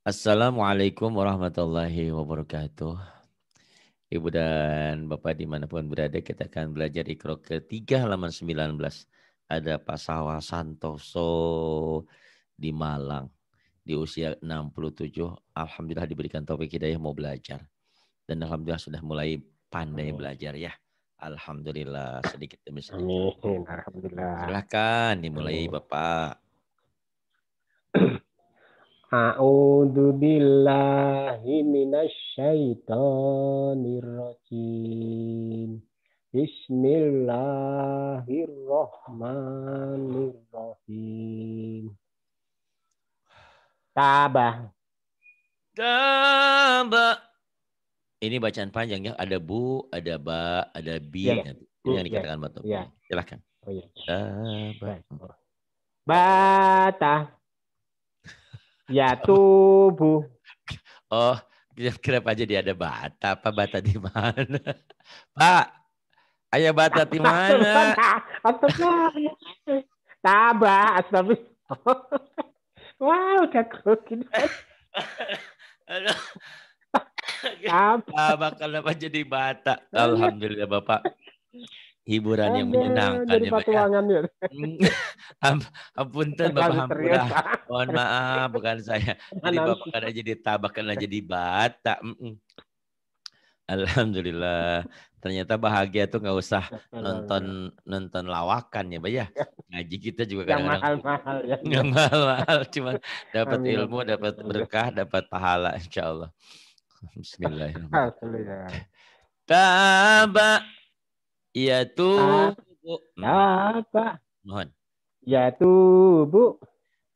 Assalamualaikum warahmatullahi wabarakatuh. Ibu dan Bapak dimanapun berada, kita akan belajar ikro ketiga halaman 19. Ada Pak Sawa Santoso di Malang. Di usia 67, Alhamdulillah diberikan topik hidayah mau belajar. Dan Alhamdulillah sudah mulai pandai belajar ya. Alhamdulillah sedikit demi sedikit. Amin. Alhamdulillah. Silahkan dimulai Bapak. A'udzu billahi minasyaitonir rajim. Bismillahirrahmanirrahim. Tabah. Tabah. Ini bacaan panjang ya. Ada bu, ada ba, ada bi. Ya, ya. Nah, ini yang ya, dikatakan ya. Silakan. Ya. Oh, ya. Tabah. Bata. Ya tubuh. Oh, kira-kira aja dia ada bata? Apa bata di mana? Pak, ayah bata di mana? Tabah, astagfirullah. Wow, udah krokin. Tabah, kenapa jadi bata? Alhamdulillah, Bapak hiburan yang menyenangkan jadi ya, Pak ya. Ampunten Bapak Hampura. Mohon maaf bukan saya. Jadi Bapak kan jadi tabak kan jadi bata. Alhamdulillah. Ternyata bahagia tuh nggak usah nonton nonton lawakan ya, Pak ya. Ngaji kita juga kadang ya. yang mahal-mahal ya. mahal-mahal cuma dapat ilmu, dapat berkah, dapat pahala insyaallah. Bismillahirrahmanirrahim. tabak Iya tuh, ah. hmm. Apa? Mohon. Ya tuh, Bu.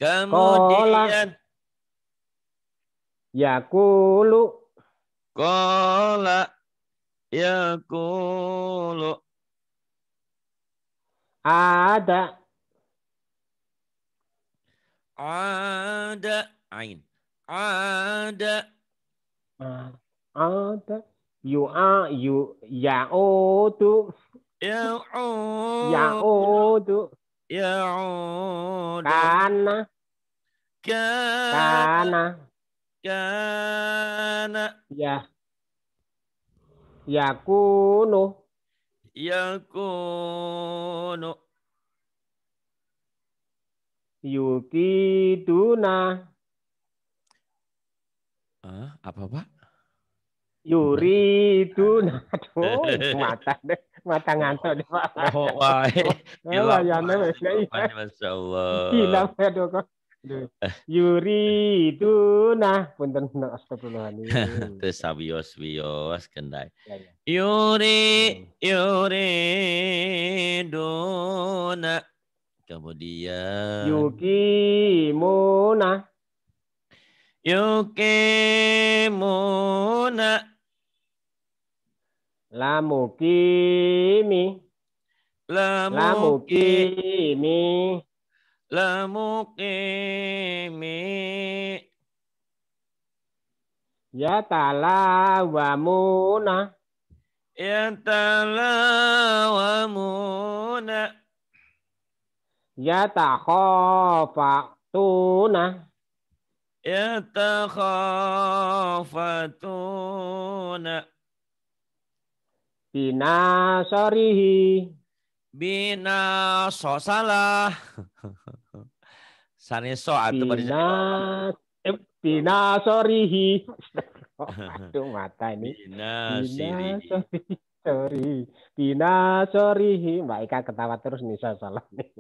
Kemudian. Ya Kola. Ya kulu. Kola. Ya kulu. Ada. Ada. Ain. Ada. Ah, ada. Yu a yu ya o tuh. Ya'udu. ya Ya'udu. Kana. Kana. Kana. Ya. Yakunu. Yakunu. Yukiduna. Ah, apa Pak? Yuriduna. Aduh, mata deh mata ngantuk deh Pak. Oh, oh wah. Layanan wis oh, ya. Masyaallah. Hilang aduh kok. Eh. Yuri itu nah punten nang astagfirullahaladzim. Terus sabios bios kendai. Ya, ya. Yuri hmm. Yuri dona. Kemudian Yuki Mona. Yuki Mona. Lamukimi. Lamukimi. Lamukimi. Yatalawamuna. Yatalawamuna. Yatakhafatuna. Yatakhafatuna. Binasarihi. Bina so salah. saneso, so atau ah, bina eh, bina sorihi. Aduh mata ini. Bina sorihi. Sorry. Bina sorihi. Mbak Ika ketawa terus nih saya salah nih.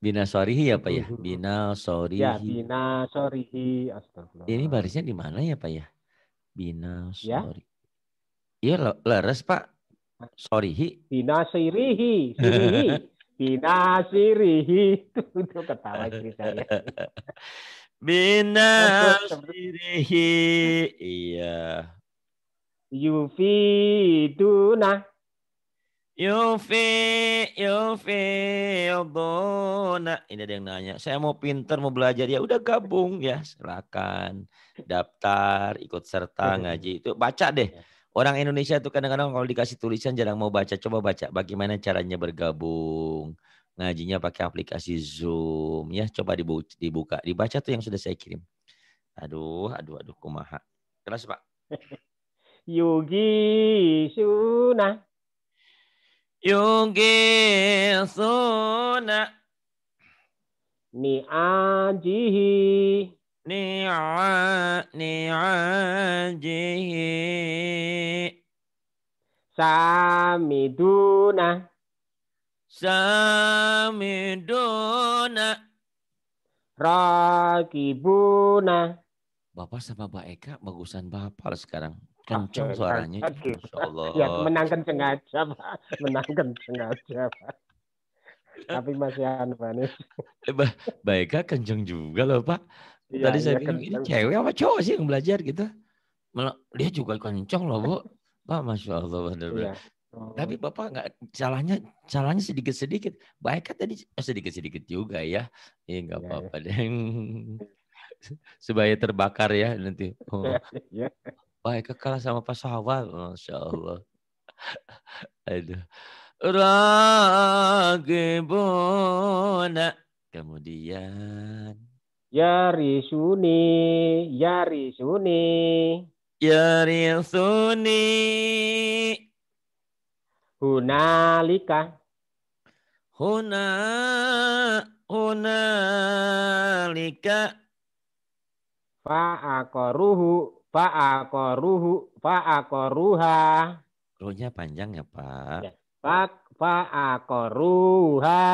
Bina sorihi ya Pak ya? Bina sorihi. Ya, bina sorihi. Astagfirullah. Ini barisnya di mana ya Pak ya? Bina sorihi. Ya? Iya leres Pak. Sorry. Binasirihi. Sirihi. Binasirihi. Itu ketawa istri saya. Binasirihi. Iya. Yufi duna. Yufi, Yufi, Yobona. Ini ada yang nanya, saya mau pinter, mau belajar. Ya udah gabung ya, silakan. Daftar, ikut serta iya. ngaji. Itu baca deh iya. Orang Indonesia itu kadang-kadang kalau dikasih tulisan jarang mau baca. Coba baca bagaimana caranya bergabung. Ngajinya pakai aplikasi Zoom ya. Coba dibuka, dibaca tuh yang sudah saya kirim. Aduh, aduh, aduh kumaha. Kelas, Pak. Yogi Suna. Yogi Suna. Ni Anjihi ni'ajihi Samiduna Samiduna Rakibuna Bapak sama Mbak Eka bagusan Bapak sekarang. Kenceng suaranya. Okay. Ya, menang kenceng aja Pak. Menang kenceng aja Pak. Tapi masih anu Pak eh, Ba Eka kenceng juga loh Pak. Iya, Tadi saya iya, bilang kan, ini kan. cewek apa cowok sih yang belajar gitu. Malah, Dia juga kencang loh, Bu. Pak, masya Allah benar-benar. Iya. Oh. Tapi Bapak nggak salahnya salahnya sedikit-sedikit. Baik kan tadi eh, sedikit-sedikit juga ya. Eh nggak iya, apa-apa ya, ya. Sebaya terbakar ya nanti. Oh. Ya, Baik kalah sama Pak Sahabat. masya Allah. Aduh. Ragibuna. Kemudian Yarisuni, yarisuni. Yarisuni. Hunalika. Huna, hunalika. Fa'akoruhu, fa'akoruhu, fa'akoruha. Ruhnya panjang ya, Pak. Pak, ya. fa'akoruha.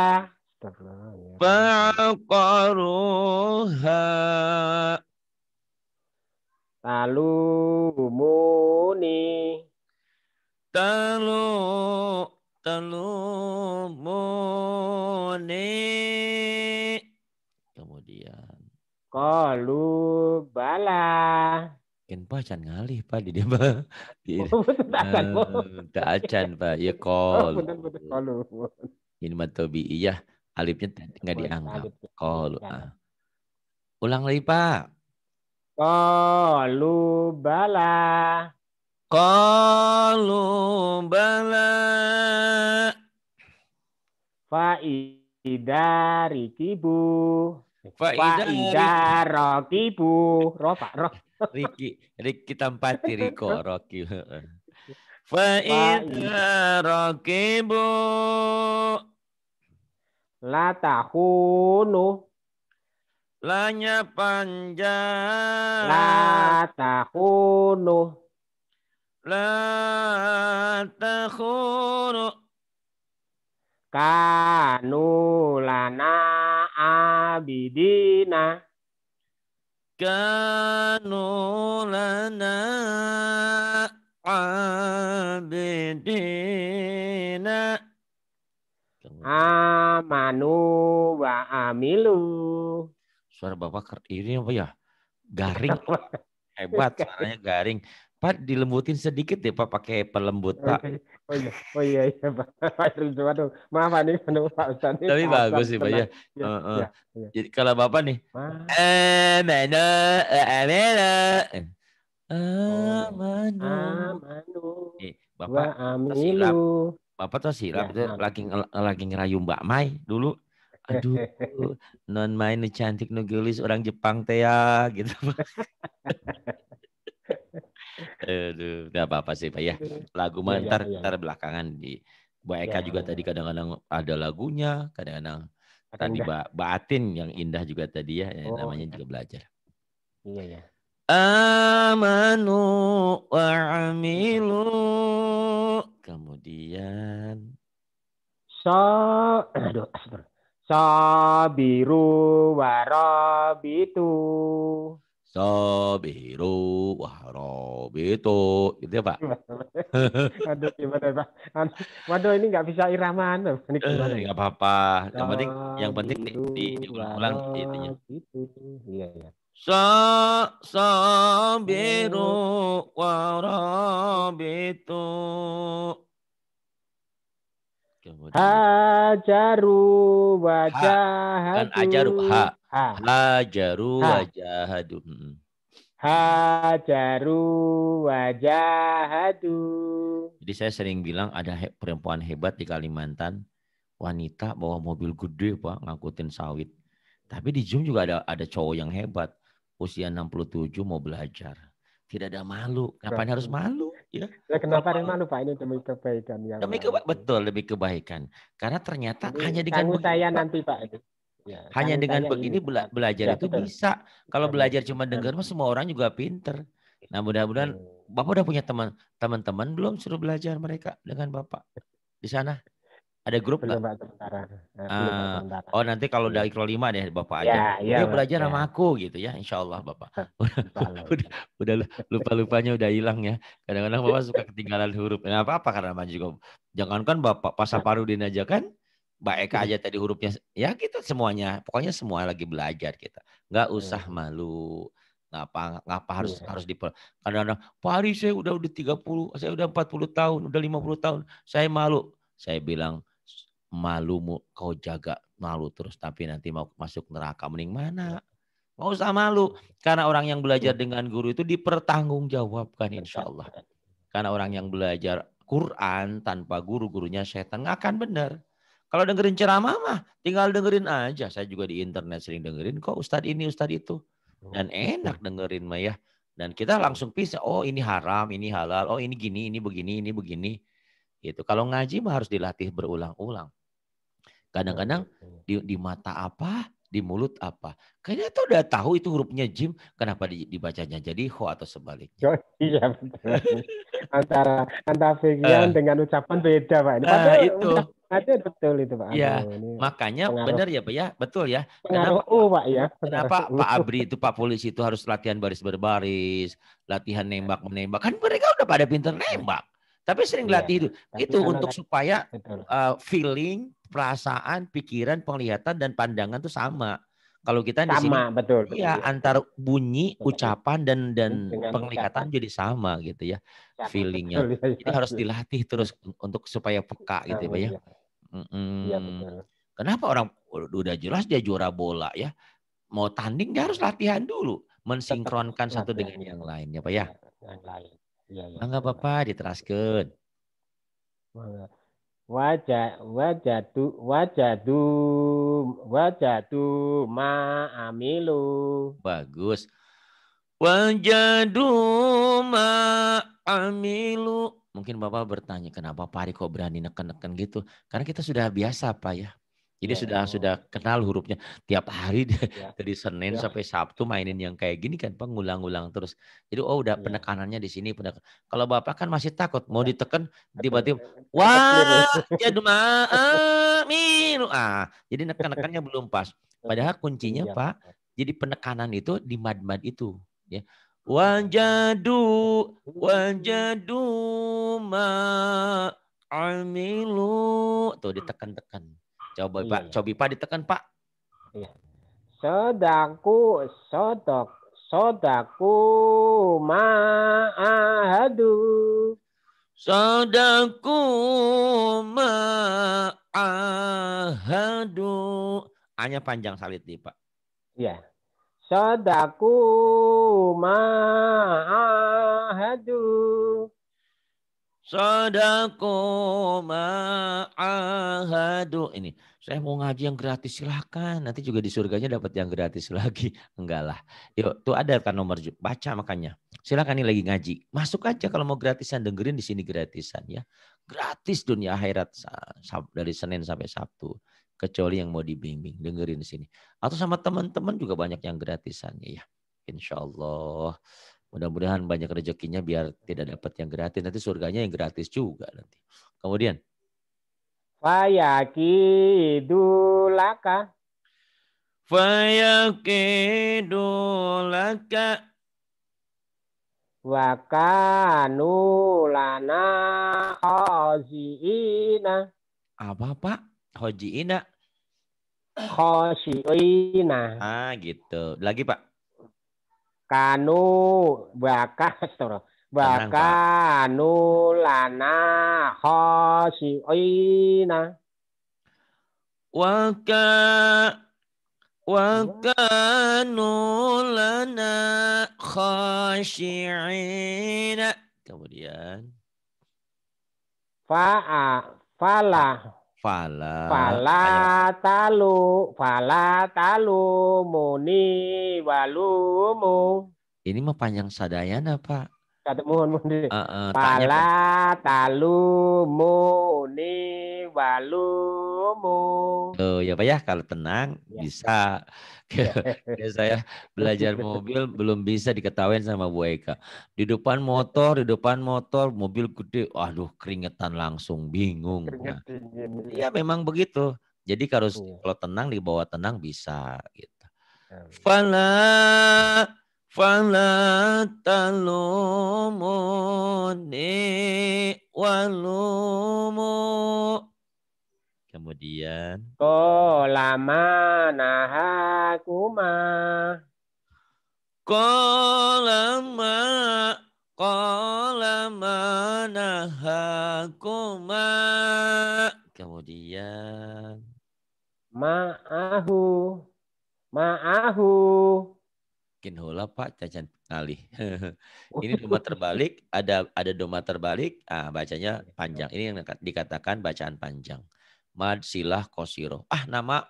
Fa'aqaruha. Talumuni. Talu talumuni. Kemudian. Kalu bala. Ken pa can ngalih pak di dia pak. Di, oh, tak acan. Eh, pak. Ya kol. Oh, kol. Ini matobi iya. Alifnya nggak dianggap. Kolu. Oh, ah. Ulang lagi Pak. Kolu bala. Kolu bala. Faida rikibu. roki bu, Rofa, roh. Riki, Riki tampati Riko, Roki. roki bu. La tahunu. Lanya panjang. La tahunu. La tahunu. Kanu lana abidina. Kanu lana abidina. Ah amanu wa amilu. Suara Bapak ini apa ya? Garing. Hebat suaranya garing. Pak dilembutin sedikit deh Pak pakai pelembut Pak. Oh iya, oh iya, oh, iya, iya Pak. Maaf maaf nih, aduh, Pak Ustaz. Tapi bagus sih Pak ya. uh, uh. ya, ya. Jadi kalau Bapak nih, oh, amanu, amanu. Amanu. Amanu. Bapak, amilu. Bapak ya. tuh sih ya. lagi lagi ngerayu Mbak Mai dulu. Aduh, non Mai nu cantik nu gelis orang Jepang teh ya gitu. Aduh, nggak apa-apa sih Pak ya. Lagu mah ya, ntar, ya, ya. ntar belakangan di Bu Eka ya, juga ya. tadi kadang-kadang ada lagunya, kadang-kadang tadi mbak Batin yang indah juga tadi ya, oh. namanya iya. juga belajar. Iya ya. Amanu wa amilu Kemudian sa eh, aduh, sabiru warabitu. Sabiru warabitu. Gitu ya, Pak? Aduh, gimana, Pak? Waduh, ini nggak bisa iraman. Ini eh, gimana? Ya? Nggak apa-apa. Yang penting yang penting di, ulang ulang intinya. Iya, iya sabiru wa rabitu Hajaru kan wajahadu. Ha. Hajaru ajaru ha. ha. Hajaru wajahadu. Hmm. Hajaru wajahadu. Jadi saya sering bilang ada he perempuan hebat di Kalimantan, wanita bawa mobil gede pak ngangkutin sawit. Tapi di Zoom juga ada ada cowok yang hebat usia 67 mau belajar. Tidak ada malu. Kapan harus malu? Ya. ya kenapa harus malu Pak? Ini demi kebaikan. Yang demi keba betul, demi kebaikan. Karena ternyata Jadi, hanya dengan saya nanti Pak. Ya, hanya dengan begini bela belajar ya, itu betul. bisa. Kalau belajar cuma dengar, semua orang juga pinter. Nah mudah-mudahan Bapak udah punya teman teman-teman belum suruh belajar mereka dengan Bapak di sana? Ada grup belum gak? Sementara. uh, nah, belum ah, Oh nanti kalau iya. dari Ikro lima deh Bapak iya, aja. Ya, ya, belajar ya. sama iya. aku gitu ya Insya Allah Bapak. udah, udah lupa-lupanya udah hilang ya. Kadang-kadang Bapak suka ketinggalan huruf. Nah apa-apa karena Bapak juga. Jangankan Bapak Pak paru aja kan. Mbak Eka aja tadi hurufnya. Ya kita gitu semuanya. Pokoknya semua lagi belajar kita. Gak usah malu ngapa ngapa harus yeah. harus diper kadang-kadang Pak Ari saya udah udah 30 saya udah 40 tahun udah 50 tahun saya malu saya bilang malumu kau jaga malu terus tapi nanti mau masuk neraka mending mana mau iya. usah malu karena orang yang belajar iya. dengan guru itu dipertanggungjawabkan insya Allah karena orang yang belajar Quran tanpa guru gurunya setan nggak akan benar kalau dengerin ceramah mah tinggal dengerin aja saya juga di internet sering dengerin kok Ustad ini Ustad itu oh. dan enak dengerin mah ya dan kita langsung pisah oh ini haram ini halal oh ini gini ini begini ini begini gitu kalau ngaji mah harus dilatih berulang-ulang Kadang-kadang gitu. di, di mata apa, di mulut apa. Kayaknya tuh udah tahu itu hurufnya Jim, kenapa dibacanya jadi ho atau sebaliknya. Oh, iya betul. antara antara pikiran uh, eh. dengan ucapan beda Pak. uh, itu. Ada betul itu Pak. Ya, Aduh, makanya benar ya Pak ya, betul ya. Pengaruh kenapa, oh, Pak ya. Kenapa Pak Abri itu Pak polisi itu harus latihan baris berbaris, latihan iya. nembak menembak. Kan mereka udah pada pinter nembak. Tapi sering ya, latih itu. Itu untuk supaya uh, feeling perasaan, pikiran, penglihatan dan pandangan tuh sama. Kalau kita sama, di sini iya, iya. betul, betul. Ya, antar bunyi, ucapan dan dan hmm, Dengan penglihatan jadi sama gitu ya. feelingnya. Betul, iya, Jadi harus dilatih terus untuk supaya peka gitu ya, Pak ya. Iya, betul. Kenapa orang udah jelas dia juara bola ya, mau tanding dia harus latihan dulu, mensinkronkan satu dengan ya? yang lain ya, Pak ya. Yang lain. Ya, ya. Enggak apa-apa, diteraskan wajah wajah wajadu wajadu wajadu ma amilu bagus wajadu ma amilu mungkin bapak bertanya kenapa Pak Ari kok berani neken-neken gitu karena kita sudah biasa pak ya jadi ya, sudah ya. sudah kenal hurufnya tiap hari ya. dari Senin ya. sampai Sabtu mainin yang kayak gini kan pengulang-ulang terus. Jadi oh udah ya. penekanannya di sini penekan. Kalau Bapak kan masih takut mau iya. ditekan iya, tiba-tiba wah iya, ya minu ah. Jadi nekan-nekannya belum pas. Padahal kuncinya ya. Pak jadi penekanan itu di mad-mad itu ya. Wajadu wajadu ma amilu tuh ditekan-tekan Coba iya. Pak, coba Pak iya. ditekan Pak. Iya. Sodaku sodok sodaku ma'ahadu. Sodaku ma'ahadu. Hanya panjang salit nih Pak. Iya. Sodaku ma'ahadu. Sadaku ma'ahadu. Ini, saya mau ngaji yang gratis silahkan. Nanti juga di surganya dapat yang gratis lagi. Enggak lah. Yuk, tuh ada kan nomor baca makanya. Silahkan ini lagi ngaji. Masuk aja kalau mau gratisan dengerin di sini gratisan ya. Gratis dunia akhirat dari Senin sampai Sabtu. Kecuali yang mau dibimbing, dengerin di sini. Atau sama teman-teman juga banyak yang gratisan ya. Insya Allah. Mudah-mudahan banyak rezekinya biar tidak dapat yang gratis. Nanti surganya yang gratis juga nanti. Kemudian. Fayakidulaka. Fayakidulaka. Wakanu lana hojiina. Apa pak? Hojiina. Hojiina. Ah gitu. Lagi pak kanu baka astara baka nulana khasiina waka waka kanu lana khasiina kemudian fa'a fala Fala. Fala talu, fala talu muni walumu. Ini mah panjang sadayana, Pak. Kata mohon mohon. Uh, uh, Pala talu muni mu. Oh ya Pak ya kalau tenang ya. bisa. saya belajar mobil belum bisa diketahui sama Bu Eka. Di depan motor, di depan motor, mobil gede, aduh keringetan langsung bingung. Keringet, iya, nah. Ya memang begitu. Jadi kalau ya. kalau tenang dibawa tenang bisa gitu. Ya. Pala Fala تلوموني ولوموا Kemudian. Kolama nahakuma. Kolama kolama nahakuma. Kemudian. Ma'ahu. Ma'ahu hula Pak Cacan Ali. ini doma terbalik, ada ada doma terbalik, ah bacanya iya, panjang. Iya. Ini yang dikatakan bacaan panjang. Mad silah kosiro. Ah nama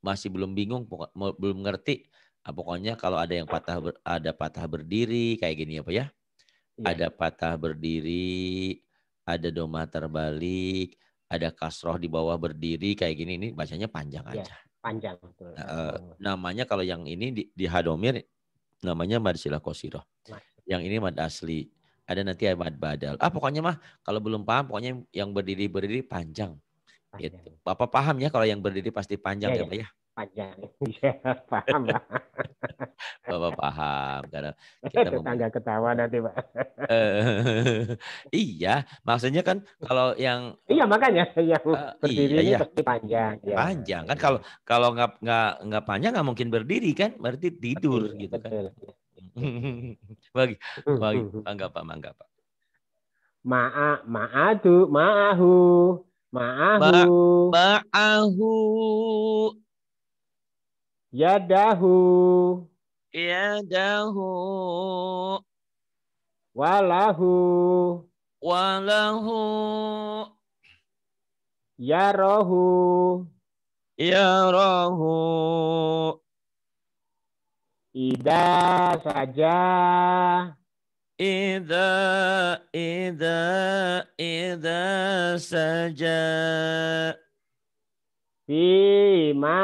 masih belum bingung, belum ngerti. Ah, pokoknya kalau ada yang patah ada patah berdiri kayak gini apa ya? ya. Iya. Ada patah berdiri, ada doma terbalik, ada kasroh di bawah berdiri kayak gini. Ini bacanya panjang aja panjang. Betul. namanya kalau yang ini di, di Hadomir namanya mad silah kosiroh. Nah. Yang ini mad asli. Ada nanti mad badal. Ah pokoknya mah kalau belum paham pokoknya yang berdiri berdiri panjang. panjang. Gitu. Bapak paham ya kalau yang berdiri pasti panjang iya, ya, ya, ya. Pak ya panjang. ya paham, Pak. Bapak paham karena kita tetangga ketawa nanti, Pak. iya, maksudnya kan kalau yang Iya, makanya yang uh, berdiri iya, iya. pasti panjang, ya. Panjang kan kalau kalau nggak nggak nggak panjang nggak mungkin berdiri kan, berarti tidur gitu kan. betul, gitu betul. kan. bagi bagi mangga Pak, mangga Pak. Ma'a ma'adu ma'ahu ma'ahu ma'ahu Yadahu. Yadahu. Walahu. Walahu. Ya Rohu, Ida saja. Ida, ida, ida saja. Fima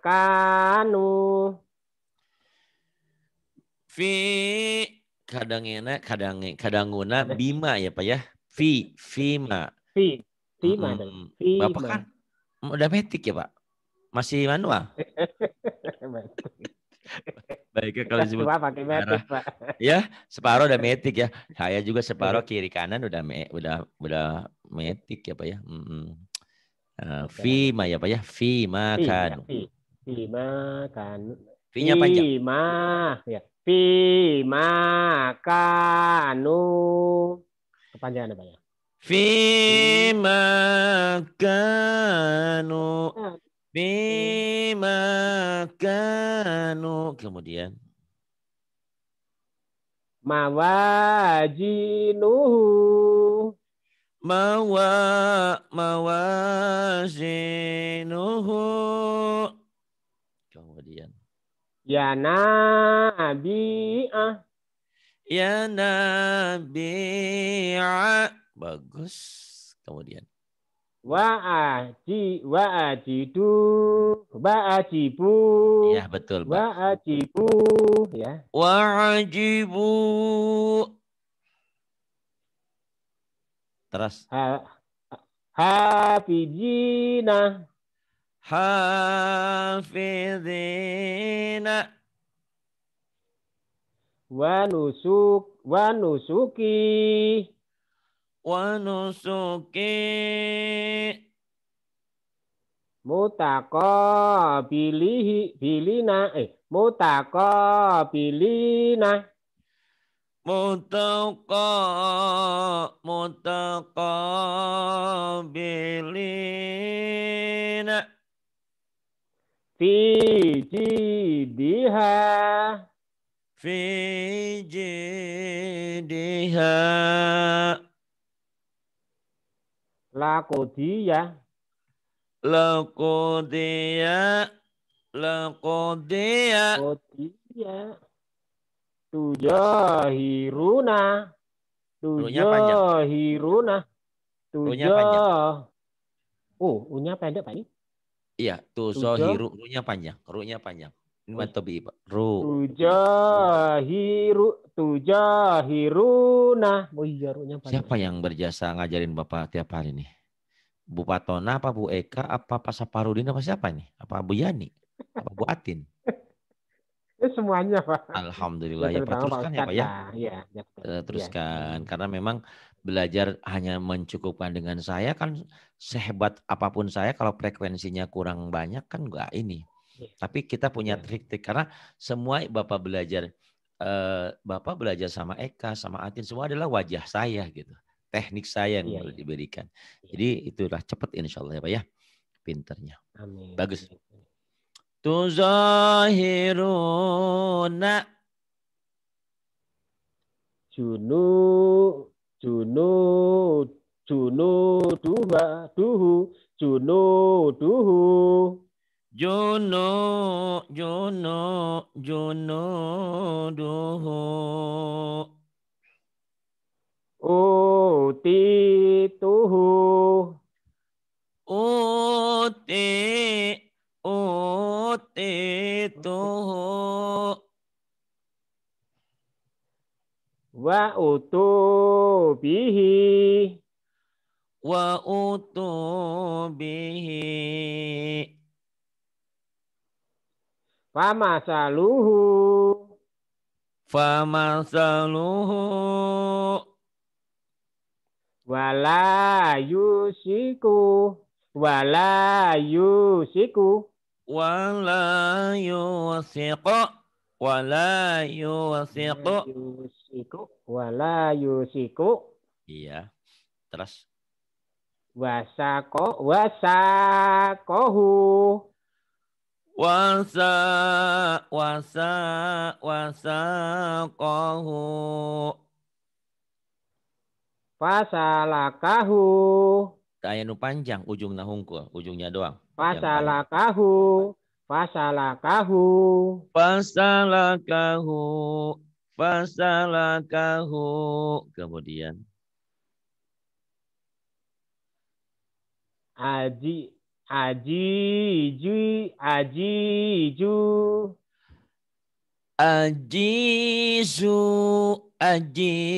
kanu. Fi kadang enak, kadang kadang nguna bima ya pak ya fi fima fi fima hmm. bapak kan udah metik ya pak masih manual Baik, ya kalau disebut pakai metik, Pak. Ya, separuh udah metik ya. Saya juga separuh kiri kanan udah me, udah udah metik ya, Pak ya. hmm. Eh, iya, fi ma ya Pak ya? Fi ma ya, kan. Fi ma kan. Fi-nya panjang. Fi ma ya. Fi ma kanu. Kepanjangan apa ya, ya? Fi ma kanu. Fi ma kanu. Kemudian mawajinuhu mawa mawazinuhu kemudian ya nabi ah ya nabi ah bagus kemudian wa'aji wa'ajidu wa'ajibu ya betul wa'ajibu ya wa'ajibu Terus. Ha, Hafizina. Wanusuk, wanusuki. Wanusuki. Mutako pilih pilina eh mutako pilina. متقى متقابلين في جيدها في جيدها là cổ tí dạ là cổ tí dạ là cổ tí Hiruna, tujahiruna tujahiruna tujah oh unya pendek pak ini iya Hiru, unya panjang runya panjang Matobi Pak. Ru. Tujahiru tujahiruna. Oh iya, runya panjang. Siapa yang berjasa ngajarin Bapak tiap hari nih? Bu Patona apa Bu Eka apa Pak Saparudin apa siapa nih? Apa Bu Yani? Apa Bu Atin? Ya semuanya Pak. Alhamdulillah ya, ya teruskan ya Pak ya. ya, ya teruskan ya. karena memang belajar hanya mencukupkan dengan saya kan sehebat apapun saya kalau frekuensinya kurang banyak kan nggak ini. Ya. Tapi kita punya trik-trik karena semua Bapak belajar eh, Bapak belajar sama Eka, sama Atin semua adalah wajah saya gitu. Teknik saya yang ya, diberikan. Iya. Jadi itulah cepat insya Allah ya Pak ya. Pinternya. Amin. Bagus. Amin. tuzahiruna junu junu junu tuha tuhu junu tuhu jono jono jono duhu O ti tuhu O ti toho wa utu bihi wa utu bihi famasaluhu famasaluhu wala yusiku wala yusiku wala yusiku wala yusiku wala yusiku iya terus wasako wasakohu wasa wasa wasakohu pasalakahu nu panjang, ujung nahungkul, ujungnya doang. Fasalakahu, fasalakahu. Fasalakahu, fasalakahu. Kemudian. Aji, aji, ju, aji, su aji.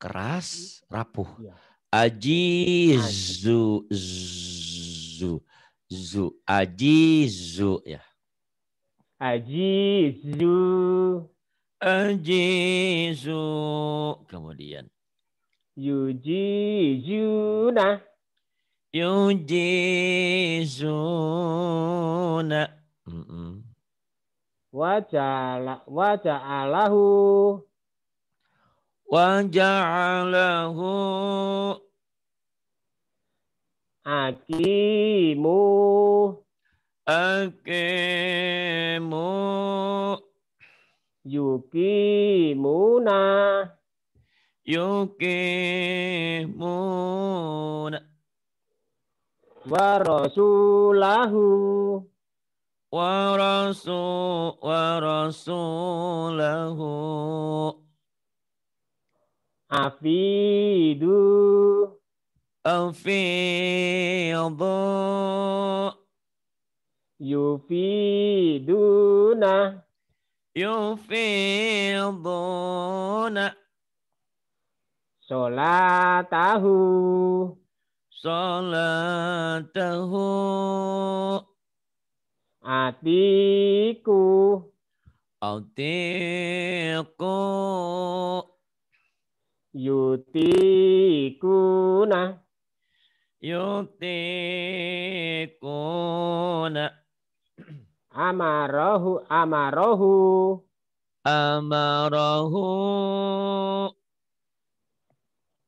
Keras, rapuh. Ya ajizu zu zu ajizu ya ajizu ajizu kemudian yujizuna yujizuna mm -mm. wajala wajalahu wajalahu Akimu. Akimu. Yukimuna. Yukimuna. Warasulahu. Warasul warasulahu. Afidu. Alfidhu Yufiduna Yufiduna Solatahu Solatahu Atiku Atiku Yutikuna yutikuna amarohu amarohu amarohu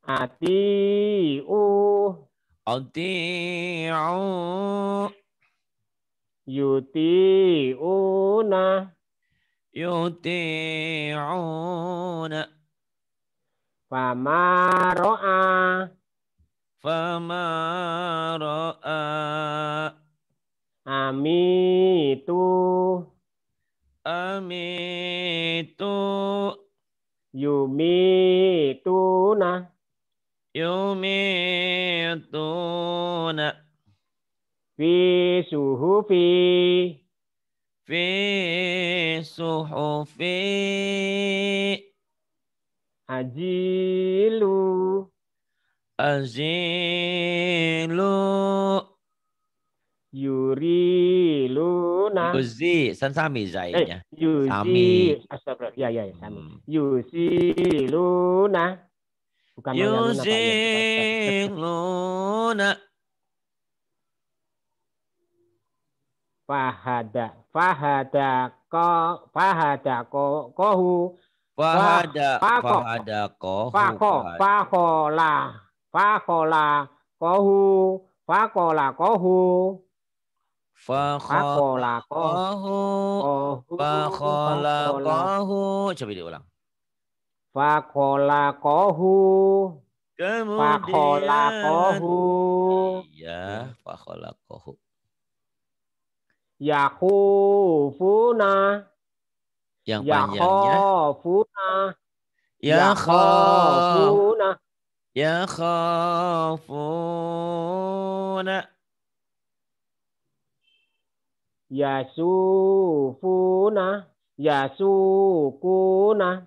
atiu atiu yutiuna yutiuna fama fama ra'a amitu amitu yumituna yumituna fi suhufi fi suhufi ajilu azilu yuri luna yuzi san sami zainnya eh, yuzi sami astagfirullah ya ya, ya sami hmm. yuzi luna bukan ya, yuzi ya, ya. luna fahada fahada ko fahada ko kohu fahada fahada ko fahada ko fahada Fakola kohu, fakola kohu. kohu, fakola kohu. fakola kohu Coba diulang kohu, Kemudian fakola Iya Fakhalaqahu funa Yang panjangnya Yakhufuna funa يخافون يسوفون يسوقون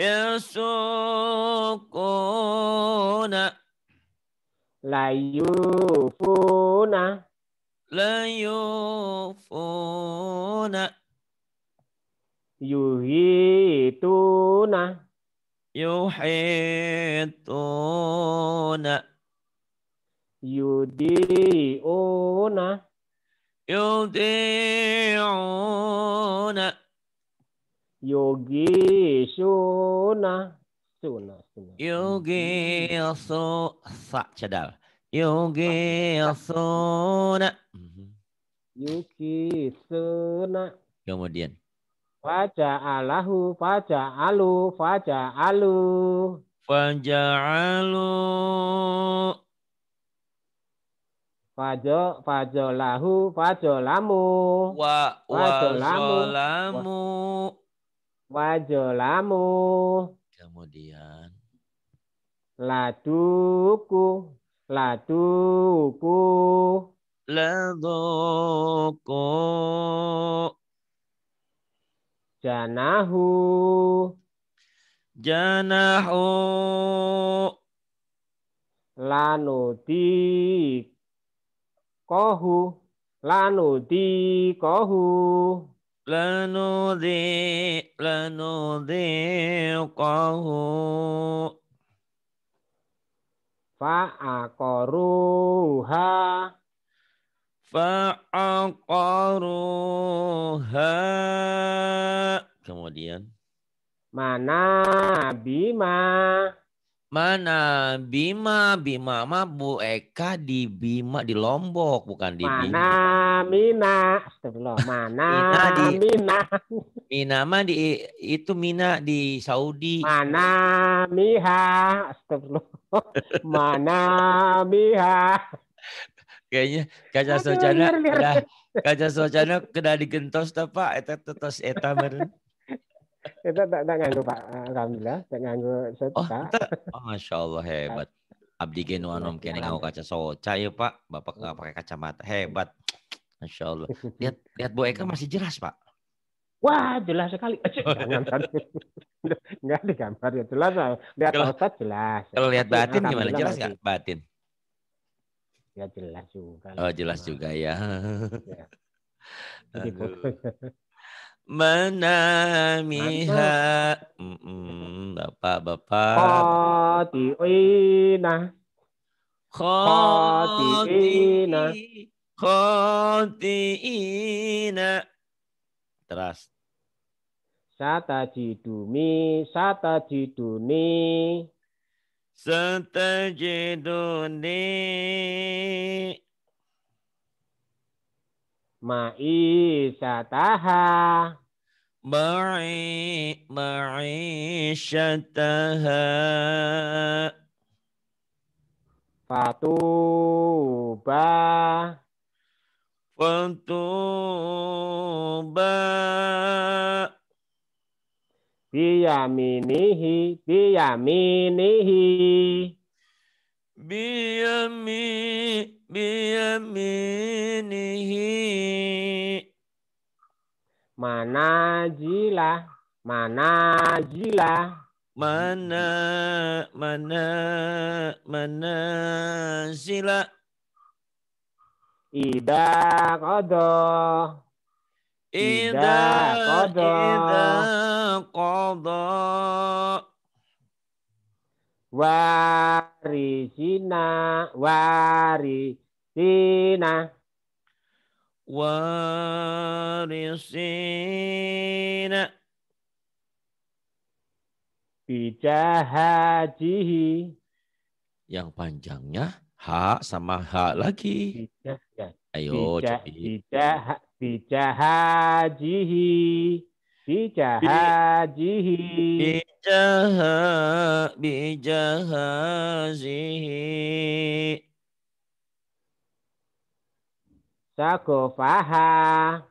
يسوقون لا يوفون لا يوفون يهيتون yuhituna yudiuna yudiuna yogi suna suna suna yogi so sa cadal yogi suna yuki suna kemudian alahu alu Faja'alahu, faja'alu, faja'alu. Faja'alu. Fajo, fajolahu, fajolamu. Wa, wajolamu. lamu. Kemudian. Laduku, laduku. Laduku. Janahu. Janahu. Lanuti. Kohu. Lanuti. Kohu. Lanudhi. Lanudhi. Kohu. Fa'akoruha. Fa'aqaruha. Kemudian. Mana bima. Mana bima, bima ma Bu Eka di Bima di Lombok bukan di Bima. Mana Mina, astagfirullah. Mana Mina di Mina. Mina di itu Mina di Saudi. Mana Miha, astagfirullah. Mana Miha kayaknya kaca socana udah kaca socana kena digentos tuh Pak itu tetos eta meureun. itu tak tak nganggu Pak. Alhamdulillah tak nganggu seta. Oh, oh Allah hebat. Abdi ge kini anom kaca soca ya Pak. Bapak nggak pakai kacamata. Hebat. Masya Allah. Lihat lihat Bu Eka masih jelas Pak. Wah jelas sekali. Enggak ada gambar, ya jelas. Lihat kalau, jelas. Kalau lihat batin gimana jelas nggak batin? Ya jelas juga. Oh jelas juga ya. ya. Manamiha. Bapak, bapak. Khoti'ina. Khoti'ina. Khoti'ina. Teras. Sata jidumi, sata jiduni. Satajiduni sataha Ma'i Ma'isyataha Fatuba Fatuba biyaminihi biyaminihi biyami biyaminihi manajila manajila mana mana mana sila ida kodo ida kodo ida qada warisina warisina warisina bijahajihi yang panjangnya h sama h lagi ayo bijah, bijah, bijahajihi بجهازه بجه بجهازه سقفها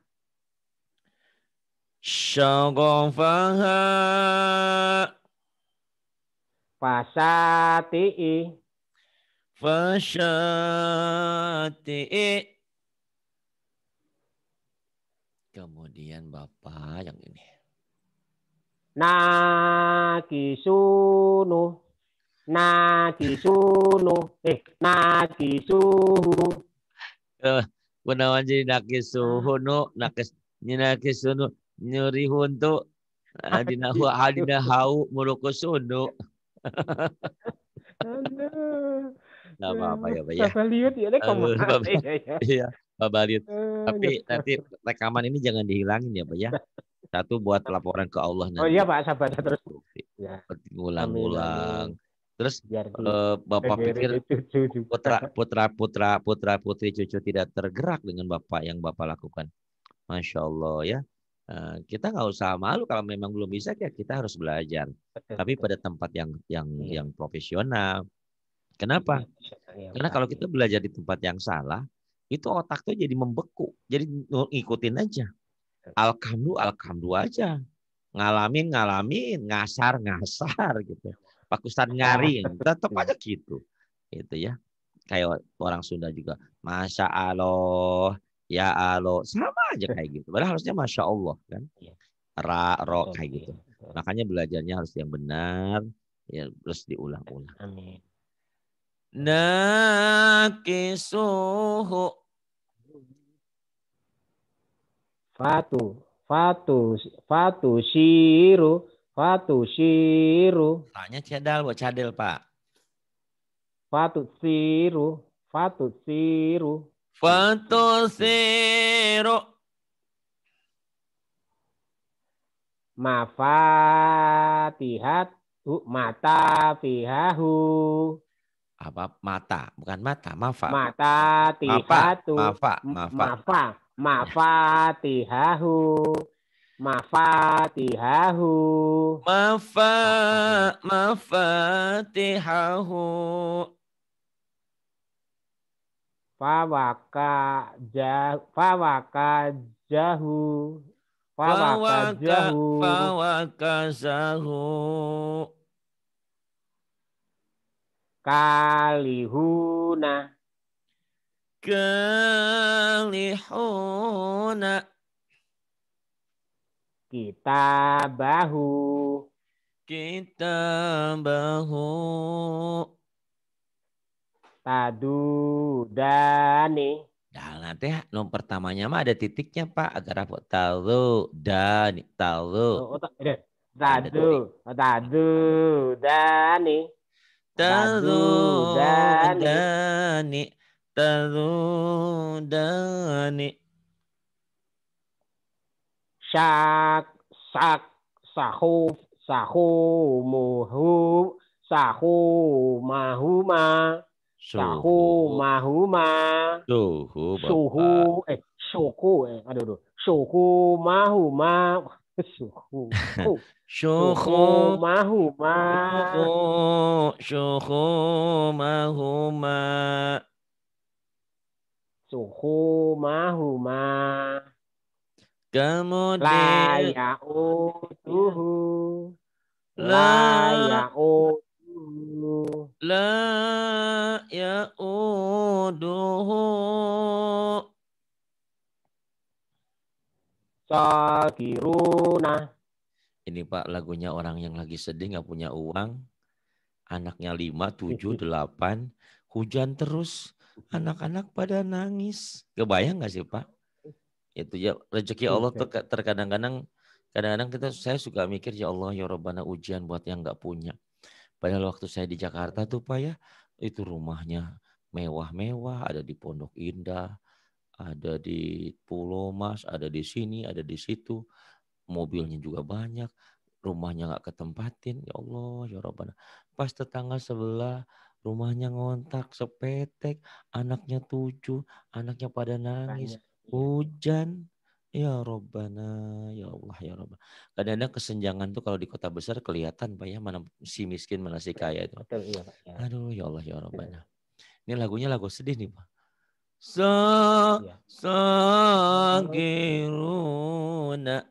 سقفها فساتئ فساتئ Kemudian Bapak yang ini. Nakisunu. Nakisunu. Eh, Eh, Gunawan jadi nakisuhunu. Nakis, nakisunu. Nyurihun tuh. Eh, adina hu adina hau sunu. Nah, apa-apa ya, Pak ya. Bapak ya, deh, kok Iya. iya. iya. Pak Balit. Eh, Tapi nanti rekaman ini jangan dihilangin ya Pak ya. Satu buat laporan ke Allah oh, nanti. Oh iya Pak, sabar terus. Ya. Ulang-ulang. Terus Biar uh, Bapak pikir putra putra putra putra putri cucu tidak tergerak dengan Bapak yang Bapak lakukan. Masya Allah ya. Eh, kita nggak usah malu kalau memang belum bisa ya kita harus belajar. Tapi pada tempat yang yang iya. yang profesional. Kenapa? Iya, iya, Karena kalau kita belajar di tempat yang salah, itu otak tuh jadi membeku. Jadi ngikutin aja. Alkamdu, alkamdu aja. Ngalamin, ngalamin. Ngasar, ngasar gitu. Pakusan iya. nyaring. Tetap aja iya. gitu. Gitu ya. Kayak orang Sunda juga. Masya Allah. Ya Allah. Sama aja kayak gitu. Padahal harusnya Masya Allah kan. Iya. Ra, ro, kayak gitu. Makanya belajarnya harus yang benar. Ya, terus diulang-ulang. Amin. Nakisuhu Fatu, fatu, fatu siru, fatu siru. Tanya cadel, buat cadel pak. Fatu siru, fatu siru. Fatu siru. Mafatihat mata fihahu apa mata bukan mata mafa mata tihatu mafa mafa mafa mafatihahu mafatihahu mafa mafatihahu fawaka jah fawaka jahu fawaka jahu fawaka jahu kalihuna Kalihuna. Kita bahu. Kita bahu. Tadu dani. Nah, nanti ya, nom pertamanya mah ada titiknya Pak agar apa? Tadu dani tadu oh, oh, Tadu tadu dani. Tadu dani. Taru syak sak sahuf sahumuhu sahumahuma mahuma, suhu suhu eh suku eh aduh aduh suhu mahuma suhu suhu mahuma suhu mahuma suhu mahuma kemudian layau tuhu layau la yauduhu sakiruna ini pak lagunya orang yang lagi sedih nggak punya uang anaknya lima tujuh delapan hujan terus Anak-anak pada nangis. Kebayang nggak sih Pak? Itu ya rezeki Allah tuh terkadang-kadang kadang-kadang kita saya suka mikir ya Allah ya Robana ujian buat yang nggak punya. Padahal waktu saya di Jakarta tuh Pak ya itu rumahnya mewah-mewah, ada di Pondok Indah, ada di Pulau Mas, ada di sini, ada di situ. Mobilnya juga banyak, rumahnya nggak ketempatin. Ya Allah, ya Rabbana. Pas tetangga sebelah rumahnya ngontak sepetek, anaknya tujuh, anaknya pada nangis, iya. hujan. Ya Robbana, ya Allah, ya Robana. Kadang-kadang kesenjangan tuh kalau di kota besar kelihatan Pak ya, mana si miskin, mana si kaya itu. Iya, ya. Aduh, ya Allah, ya Robbana. Iya. Ini lagunya lagu sedih nih Pak. Sa sa Sagiruna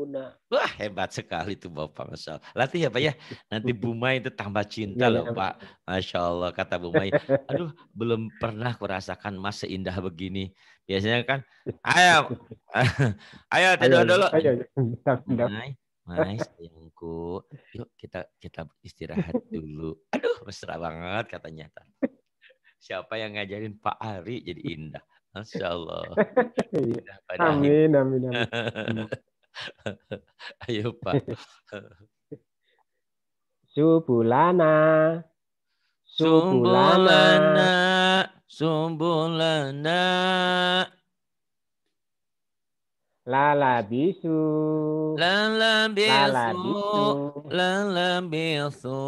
berguna. Wah hebat sekali tuh Bapak Masya Allah. Latih ya Pak ya. Nanti Bumai itu tambah cinta iya, loh iya. Pak. Masya Allah kata Bumai. Aduh belum pernah kurasakan mas seindah begini. Biasanya kan ayo ayo tidur dulu. Ayo, Bumai, Mai sayangku, yuk kita kita istirahat dulu. Aduh mesra banget katanya. Siapa yang ngajarin Pak Ari jadi indah? Masya Allah. Iya. amin, amin, amin. Ayo Pak. Subulana. Sumbulana. Sumbulana. Lala bisu. Lala bisu. Lala bisu.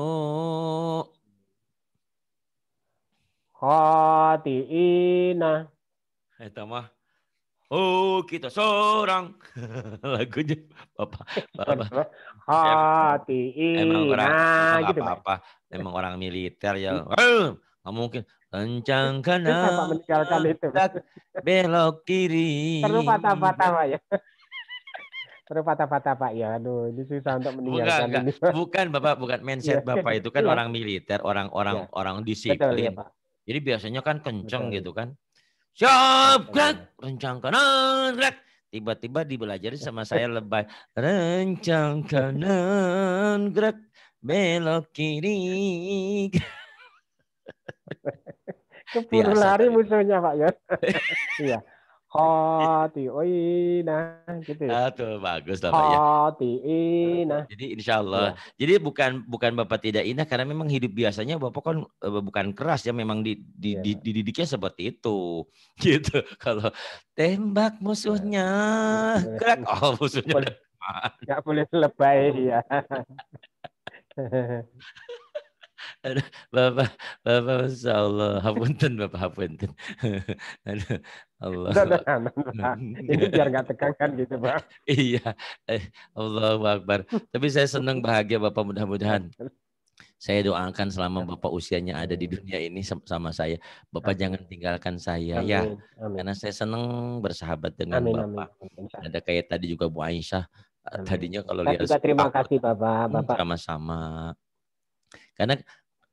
hati ina Khotiina. mah Oh kita seorang lagunya bapak, bapak. hati emang orang nah, gitu, apa apa emang orang militer ya hmm. nggak mungkin kencang kanan meninggalkan itu belok kiri perlu patah-patah pak ya perlu patah-patah pak ya aduh ini susah untuk meninggalkan bukan, ini. bukan bapak bukan mindset iya. bapak itu kan iya. orang militer orang-orang iya. orang disiplin Betul, ya, jadi biasanya kan kenceng Betul. gitu kan Siap, gerak, rencang kanan, gerak. Tiba-tiba dibelajari sama saya lebay. Rencang kanan, gerak, belok kiri. Keburu lari musuhnya Pak ya. iya nah, gitu ya. Atuh, bagus lah Pak ya. Khotiina. Jadi insya Allah. Ya. Jadi bukan bukan Bapak tidak indah karena memang hidup biasanya Bapak kan eh, bukan keras ya memang di, di, ya. di dididiknya seperti itu. Gitu. Kalau tembak musuhnya, ya. oh musuhnya. Boleh, gak boleh lebay ya. Bapak, Bapak, Masya Allah. Hapunten, Bapak, hapunten. Aduh, Allah. Nah, nah, nah, Ini biar nggak tegang kan gitu, Pak. iya. Eh, Allah Akbar. Tapi saya senang bahagia, Bapak, mudah-mudahan. Saya doakan selama ya. Bapak usianya ada di dunia ini sama saya. Bapak amin. jangan tinggalkan saya ya. amin. ya. Amin. Karena saya senang bersahabat dengan amin, Bapak. Amin. Ada kayak tadi juga Bu Aisyah. Eh, amin. Tadinya kalau lihat... Juga terima kasih Bapak. Hmm, Bapak. Sama-sama. Karena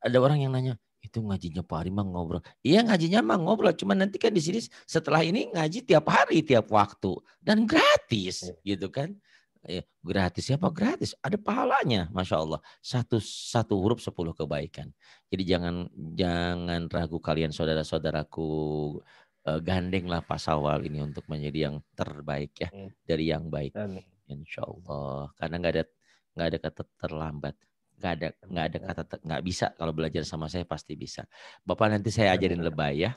ada orang yang nanya, itu ngajinya Pak Ari mah ngobrol. Iya ngajinya mah ngobrol, cuma nanti kan di sini setelah ini ngaji tiap hari, tiap waktu dan gratis iya. gitu kan. Ya, gratis siapa gratis ada pahalanya masya Allah satu satu huruf sepuluh kebaikan jadi jangan jangan ragu kalian saudara saudaraku eh, gandenglah awal ini untuk menjadi yang terbaik ya iya. dari yang baik insya Allah karena nggak ada nggak ada kata terlambat nggak ada nggak ada kata nggak bisa kalau belajar sama saya pasti bisa bapak nanti saya ajarin lebay ya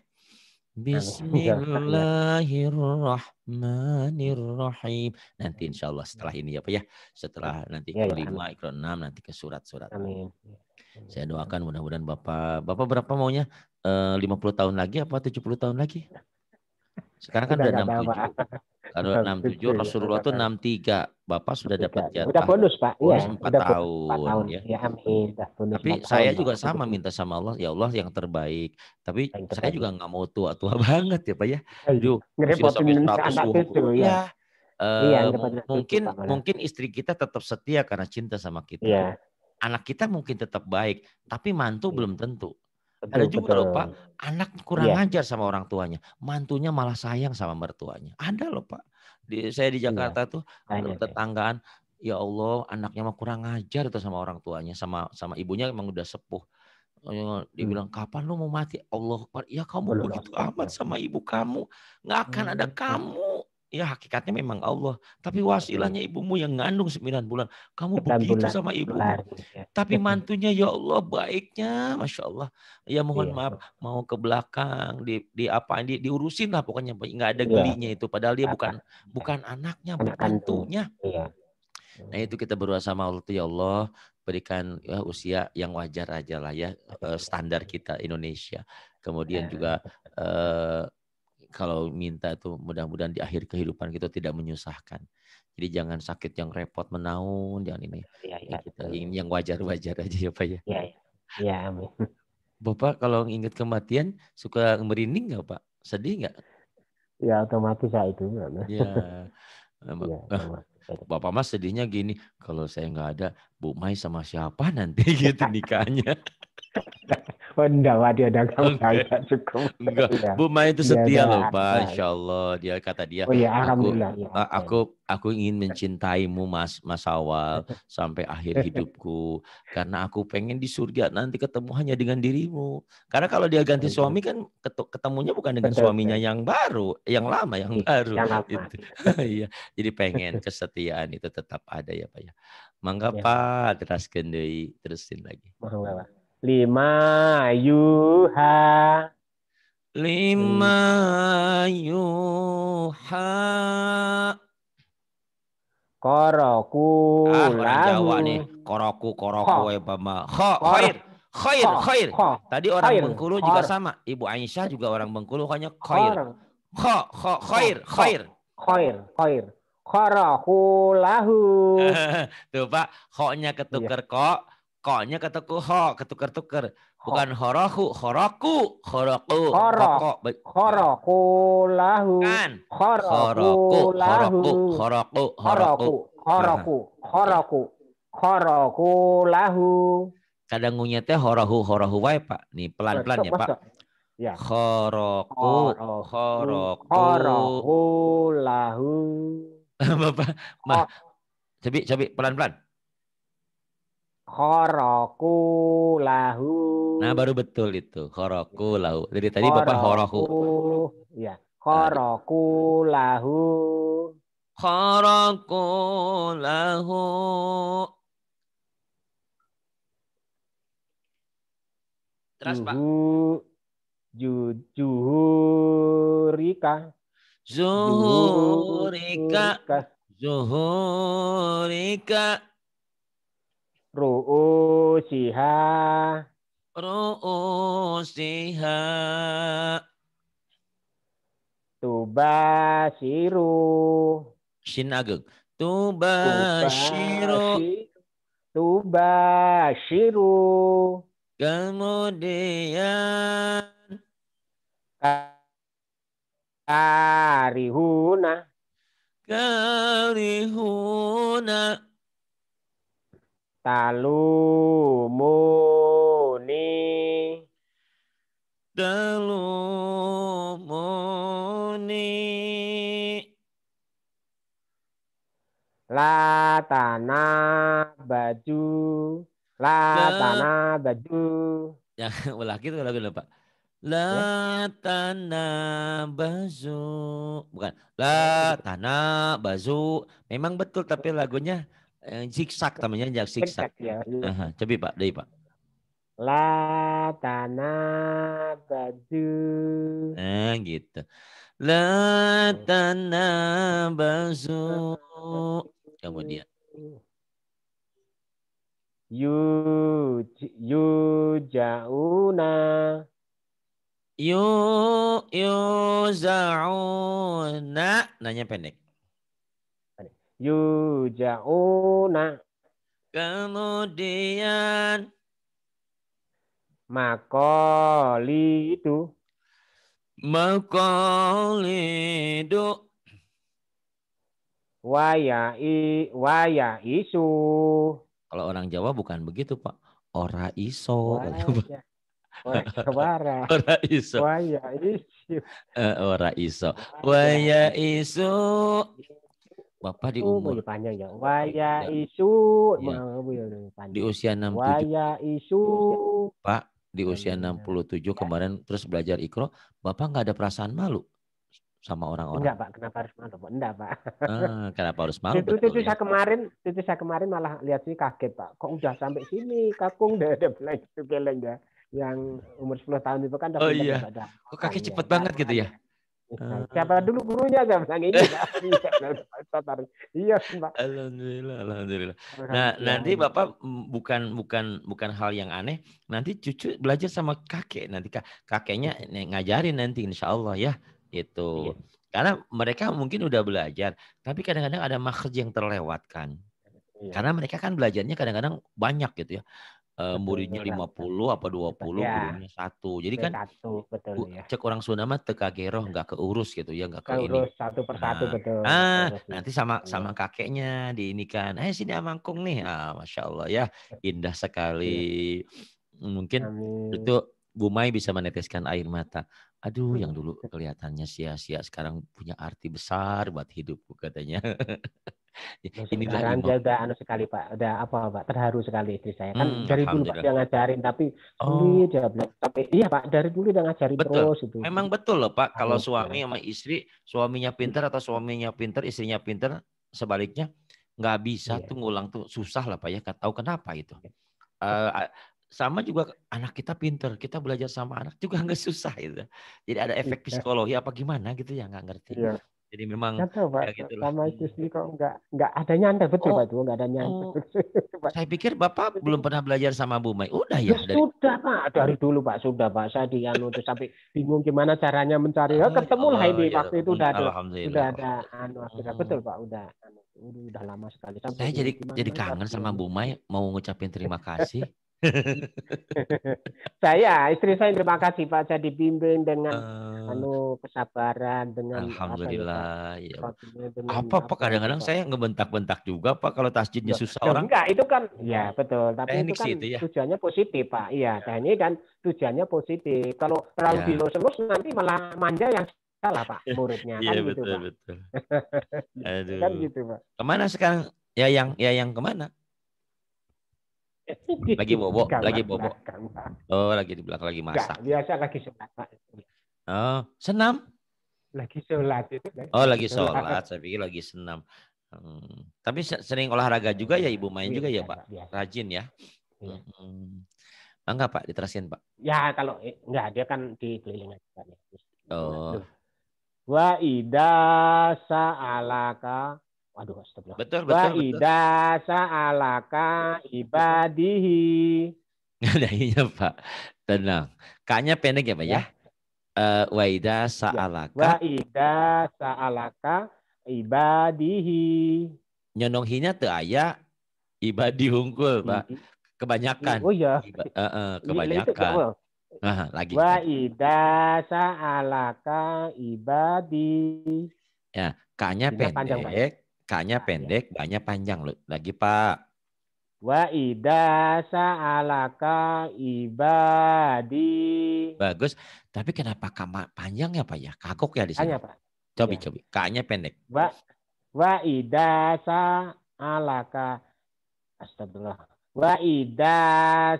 Bismillahirrahmanirrahim. Nanti insya Allah setelah ini ya Pak ya. Setelah iya. nanti iya, iya. kelima ke lima, ke enam, nanti ke surat-surat. Saya doakan mudah-mudahan Bapak, Bapak berapa maunya? Eh, lima puluh tahun lagi apa tujuh puluh tahun lagi? Sekarang kan sudah, enam 67. Kalau 67 Rasulullah enam tiga Bapak sudah dapat jatah. sudah bonus, Pak. Iya, empat tahun, ya. ya bonus Tapi saya juga sama minta sama Allah, ya Allah yang terbaik. Tapi saya juga nggak mau tua-tua banget ya, Pak ya. Iya. Aduh, itu, ya. iya, iya eh, mungkin mungkin istri kita tetap setia karena cinta sama kita. Iya. Anak kita mungkin tetap baik, tapi mantu iya. belum tentu betul, ada juga betul. loh pak anak kurang yeah. ajar sama orang tuanya mantunya malah sayang sama mertuanya ada loh pak di, saya di iya. Jakarta yeah. tuh ada ya. tetanggaan ya Allah anaknya mah kurang ajar itu sama orang tuanya sama sama ibunya emang udah sepuh eh, dibilang hmm. kapan lu mau mati Allah ya kamu Belum begitu amat ya. sama ibu kamu nggak akan hmm. ada hmm, hmm. kamu ya hakikatnya memang Allah. Tapi wasilahnya ibumu yang ngandung sembilan bulan. Kamu begitu bulan, sama ibu, Bulan, gitu ya. Tapi mantunya ya Allah baiknya, masya Allah. Ya mohon iya. maaf mau ke belakang di di apa di, diurusin lah pokoknya nggak ada iya. gelinya iya. itu. Padahal dia bukan bukan anaknya, bukan mantunya. Iya. Nah itu kita berdoa sama Allah ya Allah berikan ya, usia yang wajar aja lah ya eh, standar kita Indonesia. Kemudian nah. juga Uh, kalau minta itu mudah-mudahan di akhir kehidupan kita tidak menyusahkan. Jadi jangan sakit yang repot menaun, jangan ini. Ya, ya, kita ingin yang wajar-wajar aja ya Pak ya. Ya, ya. ya amin. Bapak kalau ingat kematian suka merinding nggak Pak? Sedih nggak? Ya otomatis saya itu. Ya. ya Bapak Mas sedihnya gini, kalau saya nggak ada, Bu Mai sama siapa nanti gitu nikahnya. Oh, dia dagang okay. enggak cukup. Enggak. Ya. Bu Maya itu setia ya, loh Pak, Insya Allah dia kata dia. Oh ya, Aku, ya. aku aku ingin mencintaimu Mas Mas Awal sampai akhir hidupku karena aku pengen di surga nanti ketemu hanya dengan dirimu. Karena kalau dia ganti suami kan ketemunya bukan dengan suaminya yang baru, yang lama, yang iya, baru. Yang lama. Gitu. Iya. Jadi pengen kesetiaan itu tetap ada ya Pak ya. Mangga ya. Pak, terus kendai, terusin lagi. Mangga Pak lima yuha lima yuha koroku ah, orang Jawa nih koroku koroku eh, bama kho khair khair khair tadi orang khair. Bengkulu khair. juga sama ibu Aisyah juga orang Bengkulu hanya khair kho kho khair khair khair khair koroku lahu tuh pak koknya ketukar iya. kok koknya kataku ho ketukar-tukar bukan horoku horoku horoku horoku horoku lahu kan horoku horoku horoku horoku horoku horoku horoku lahu kadang ngunya teh horohu horohu wae pak nih pelan-pelan ya pak Ya. horoku horoku horoku lahu. Bapak, mah, cobi, cobi pelan-pelan. Khoroku lahu. Nah baru betul itu. Khoroku lahu. Jadi tadi khoroku, Bapak khoroku. Ya. Khoroku lahu. Khoroku lahu. Terus Pak. Juhurika. Zuhurika. Juhurika. Juhurika siha tuba ru'usiha tubasiru shin ageng tuba tubasiru kemudian karihuna karihuna Talumuni. Talumuni. Latana baju. Latana baju. Ya, ulah gitu lagi lupa. Pak. La ya. tanah bazu bukan la ya, tanah bazu memang betul tapi lagunya yang eh, zigzag namanya yang zigzag. Ya. Uh-huh. Coba Pak, deh Pak. La tanah baju. Nah, eh, gitu. La tanah baju. Kemudian. Yu yu jauna. Yu yu zauna. Nanya pendek yujauna kemudian makoli makolidu makolidu wayai waya isu kalau orang Jawa bukan begitu pak ora iso waya. Orang Ora iso. Waya isu. Uh, ora iso. Waya isu. Bapak di umur oh, panjang ya. Waya isu ya. di usia 67. Waya isu. Pak di iya, usia 67 ya. Iya. kemarin terus belajar ikro, Bapak nggak ada perasaan malu sama orang-orang? Enggak, Pak. Kenapa harus malu, Pak? Enggak, Pak. Ah, kenapa harus malu? Itu itu ya. saya kemarin, itu saya kemarin malah lihat sih kaget, Pak. Kok udah sampai sini kakung udah ada belajar geleng ya. Yang umur 10 tahun itu kan Oh iya. Kok kakek cepet ya. banget gitu ya? Iya. Nah, siapa dulu gurunya kan bilang ini iya Pak. Iya, alhamdulillah alhamdulillah nah nanti bapak mm, bukan bukan bukan hal yang aneh nanti cucu belajar sama kakek nanti kakeknya ngajarin nanti insya Allah ya itu iya. karena mereka mungkin udah belajar tapi kadang-kadang ada makhluk yang terlewatkan karena mereka kan belajarnya kadang-kadang banyak gitu ya uh, muridnya betul, 50 apa 20, ya. gurunya satu. Jadi kan satu, betul, ya. cek orang Sunda mah geroh nggak keurus gitu ya, nggak ke keurus ini. satu per nah, betul. Ah, betul, nanti sama betul. sama iya. kakeknya di ini kan, Eh sini amangkung nih. Ah, Masya Allah ya, indah sekali. Ya. Mungkin Amin. itu Mai bisa meneteskan air mata. Aduh, iya. yang dulu kelihatannya sia-sia sekarang punya arti besar buat hidupku katanya. Inilah sekarang udah anu sekali Pak, ada apa Pak, terharu sekali istri saya. Kan hmm, dari dulu Pak dia ngajarin tapi oh. dia bilang, tapi iya Pak dari dulu dia ngajarin betul. terus itu. Memang betul loh Pak, kalau suami sama istri, suaminya pinter atau suaminya pinter, istrinya pinter, sebaliknya nggak bisa iya. tuh ngulang tuh susah lah Pak ya, tahu kenapa itu. Uh, sama juga anak kita pinter, kita belajar sama anak juga nggak susah itu. Jadi ada efek iya. psikologi apa gimana gitu ya nggak ngerti. Ya. Jadi memang nggak tahu, Pak. Ya gitu Sama sih hmm. kok nggak nggak ada nyantai betul oh, Pak nggak ada nyantai. Oh. saya pikir Bapak belum pernah belajar sama Bu Mai. Udah ya. ya dari... Sudah Pak dari hmm. dulu Pak sudah Pak saya di anu tuh sampai bingung gimana caranya mencari. Ya, oh, ya ketemu lah ini ya, waktu itu hmm, udah ada sudah ada anu sudah betul Pak udah anu, udah lama sekali. Sampai saya jadi jadi kangen sama Bu Mai mau ngucapin terima kasih saya istri saya terima kasih Pak jadi bimbing dengan uh, anu kesabaran dengan alhamdulillah apa, ya. Iya. dengan apa Pak ya, kadang-kadang saya ngebentak-bentak juga Pak kalau tasjidnya susah orang enggak itu kan ya iya. betul tapi itu kan itu, ya. tujuannya positif Pak iya ya. ini kan tujuannya positif kalau terlalu ya. dilus terus nanti malah manja yang salah Pak muridnya iya, kan iya, gitu betul, Pak betul. Aduh. kan gitu Pak kemana sekarang ya yang ya yang kemana lagi bobo, Bukan lagi bobo. Belakang, oh, lagi di belakang lagi masak. Gak, biasa lagi sholat. Oh, senam? Lagi sholat itu. oh, lagi sholat. Saya pikir lagi senam. Hmm. Tapi sering olahraga juga ya ibu main biasa, juga ya pak, biasa. rajin ya. Iya. Hmm. Enggak pak, diteraskan pak? Ya kalau eh, enggak dia kan di dikelilingan. Ya. Oh. Wa ida sa'alaka Waduh, astagfirullah. Betul, betul. Wa idza sa'alaka ibadihi. Ada iya, Pak. Tenang. Kaknya pendek ya, Pak ya. ya? Uh, wa ida ya. sa'alaka. Wa ida sa'alaka ibadihi. Nyonong hinya ayah ibadi hungkul, Pak. Kebanyakan. Oh iya. Iba, uh, uh, kebanyakan. Nah, lagi. Wa ida sa'alaka ibadi. Ya, kaknya pendek. Panjang, k iya. pendek, banyak panjang loh. Lagi Pak. Wa ida sa'alaka ibadi. Bagus. Tapi kenapa kama panjang ya Pak ya? Kagok ya di sini. Pak. Coba ya. coba. k pendek. Wa wa ida sa'alaka astagfirullah. Wa ida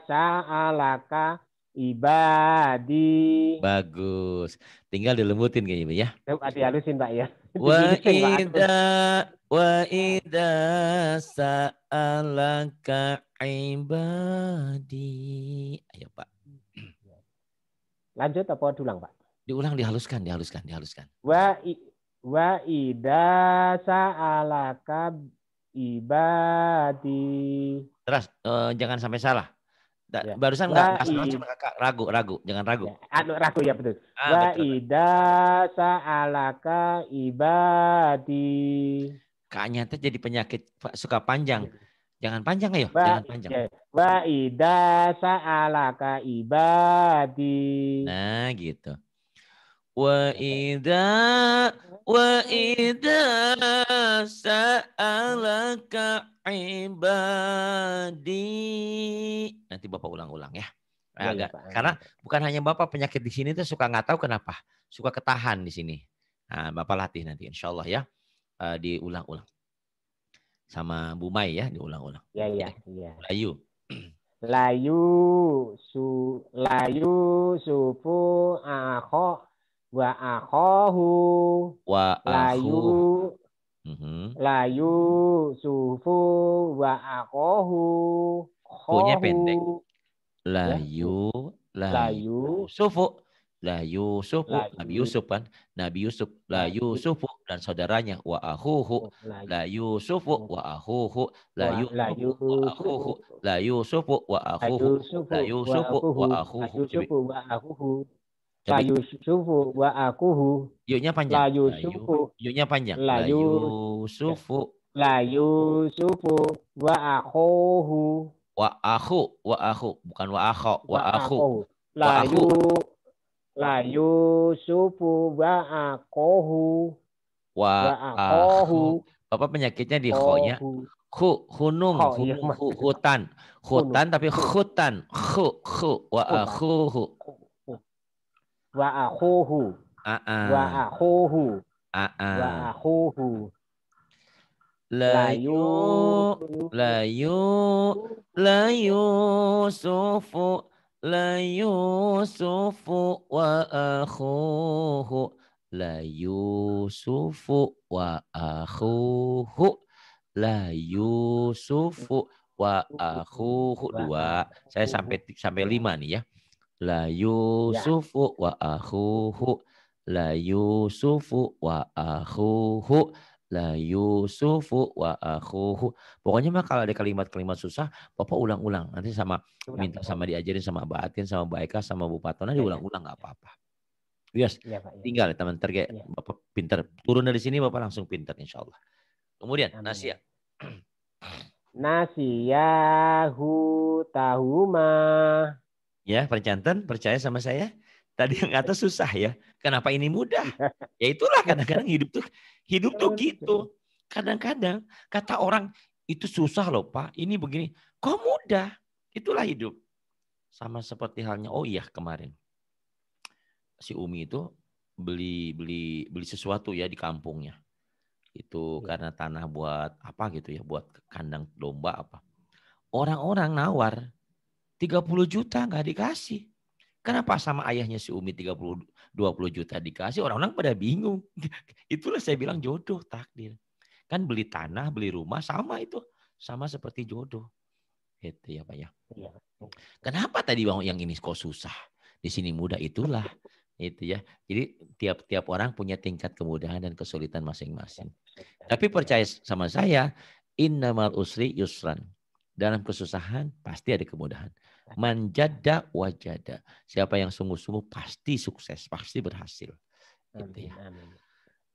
sa'alaka ibadi. Bagus. Tinggal dilembutin kayaknya ya. Dihalusin Pak ya. وإذا وإذا سألك ibadi ayo Pak lanjut apa diulang Pak diulang dihaluskan dihaluskan dihaluskan wa wa ida sa'alaka ibadi terus uh, jangan sampai salah Da, ya. Barusan enggak kakak ragu, ragu, jangan ragu. Ya, anu, ragu ya betul. Ah, Wa ida sa'alaka ibadi. Kaknya itu jadi penyakit suka panjang. Iya. Jangan panjang ayo, ba, jangan panjang. Ya. Wa ida sa'alaka ibadi. Nah, gitu. وإذا وإذا saalaka ibadi nanti bapak ulang-ulang ya iya, agak ya, karena bukan hanya bapak penyakit di sini tuh suka nggak tahu kenapa suka ketahan di sini nah, bapak latih nanti insya Allah ya uh, diulang-ulang sama Bu Mai ya diulang-ulang ya ya ya layu layu su layu sufu ahok, wa akhahu wa layu mm-hmm. layu sufu wa akhahu punya pendek ya. layu layu sufu layu sufu Nabi Yusuf kan Nabi Yusuf layu sufu dan saudaranya wa akhuhu layu sufu wa akhuhu layu sufu wa akhuhu layu sufu wa akhuhu layu sufu wa akhuhu Layu sufu wa akuhu. Yuknya panjang. Layu sufu. Yuknya panjang. Layu sufu. Layu sufu wa akuhu. Wa aku, wa aku, bukan wa aku, wa aku. Layu layu sufu wa akuhu. Wa akuhu. Bapak penyakitnya di khonya. Khu, hunung, iya. hutan. Hutan tapi hutan. Khu, khu, wa akuhu wa akhuhu wa akhuhu wa akhuhu layu layu layu sufu layu sufu wa akhuhu la yusufu wa akhuhu la yusufu wa akhuhu dua saya sampai sampai lima nih ya Ya. La Yusufu wa akhuhu. La Yusufu wa akhuhu. La Yusufu wa akhuhu. Pokoknya mah kalau ada kalimat-kalimat susah, Bapak ulang-ulang. Nanti sama minta sama diajarin sama Mbak Atin, sama Mbak Eka, sama Bu Patona diulang-ulang iya, iya. nggak iya. apa-apa. Yes, ya, Pak, ya. tinggal teman terge ya. Bapak pinter. Turun dari sini Bapak langsung pinter insya Allah. Kemudian Amin. nasia. Nasiyahu tahuma Ya, percantan percaya sama saya. Tadi yang atas susah ya. Kenapa ini mudah? Ya itulah kadang-kadang hidup tuh hidup tuh gitu. Kadang-kadang kata orang itu susah loh Pak, ini begini. Kok mudah? Itulah hidup. Sama seperti halnya oh iya kemarin. Si Umi itu beli beli beli sesuatu ya di kampungnya. Itu iya. karena tanah buat apa gitu ya, buat kandang domba apa. Orang-orang nawar 30 juta nggak dikasih. Kenapa sama ayahnya si Umi 30 20 juta dikasih orang-orang pada bingung. Itulah saya bilang jodoh takdir. Kan beli tanah, beli rumah sama itu. Sama seperti jodoh. Itu ya Pak ya. Iya. Kenapa tadi bang yang ini kok susah? Di sini mudah itulah itu ya. Jadi tiap-tiap orang punya tingkat kemudahan dan kesulitan masing-masing. Tapi percaya sama saya, innamal usri yusran. Dalam kesusahan pasti ada kemudahan. Manjada wajada. Siapa yang sungguh-sungguh pasti sukses, pasti berhasil. Gitu ya. Amin.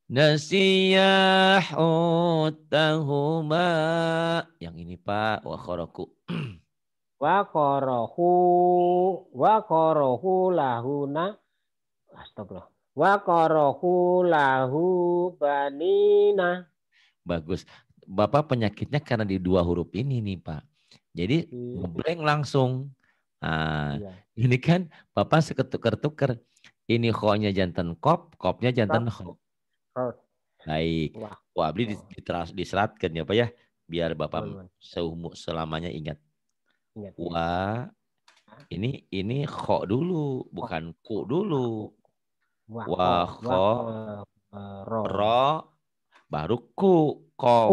Nasiyah utahuma. Yang ini Pak, wa khoroku. Wa khorohu, wa khorohu lahuna. Astagfirullah. Wa khorohu lahu banina. Bagus. Bapak penyakitnya karena di dua huruf ini nih Pak. Jadi iya. ngeblank langsung. Nah, ya. ini kan Bapak seketuker tuker Ini khonya jantan kop, kopnya jantan hop. Baik. Wah, Wah beli diteras, diseratkan ya Pak ya, biar Bapak seumur selamanya ingat. ingat. Wah, ini ini kho dulu, bukan ku dulu. Wah, Wah kho, eh, ro. ro, baru ku, kof.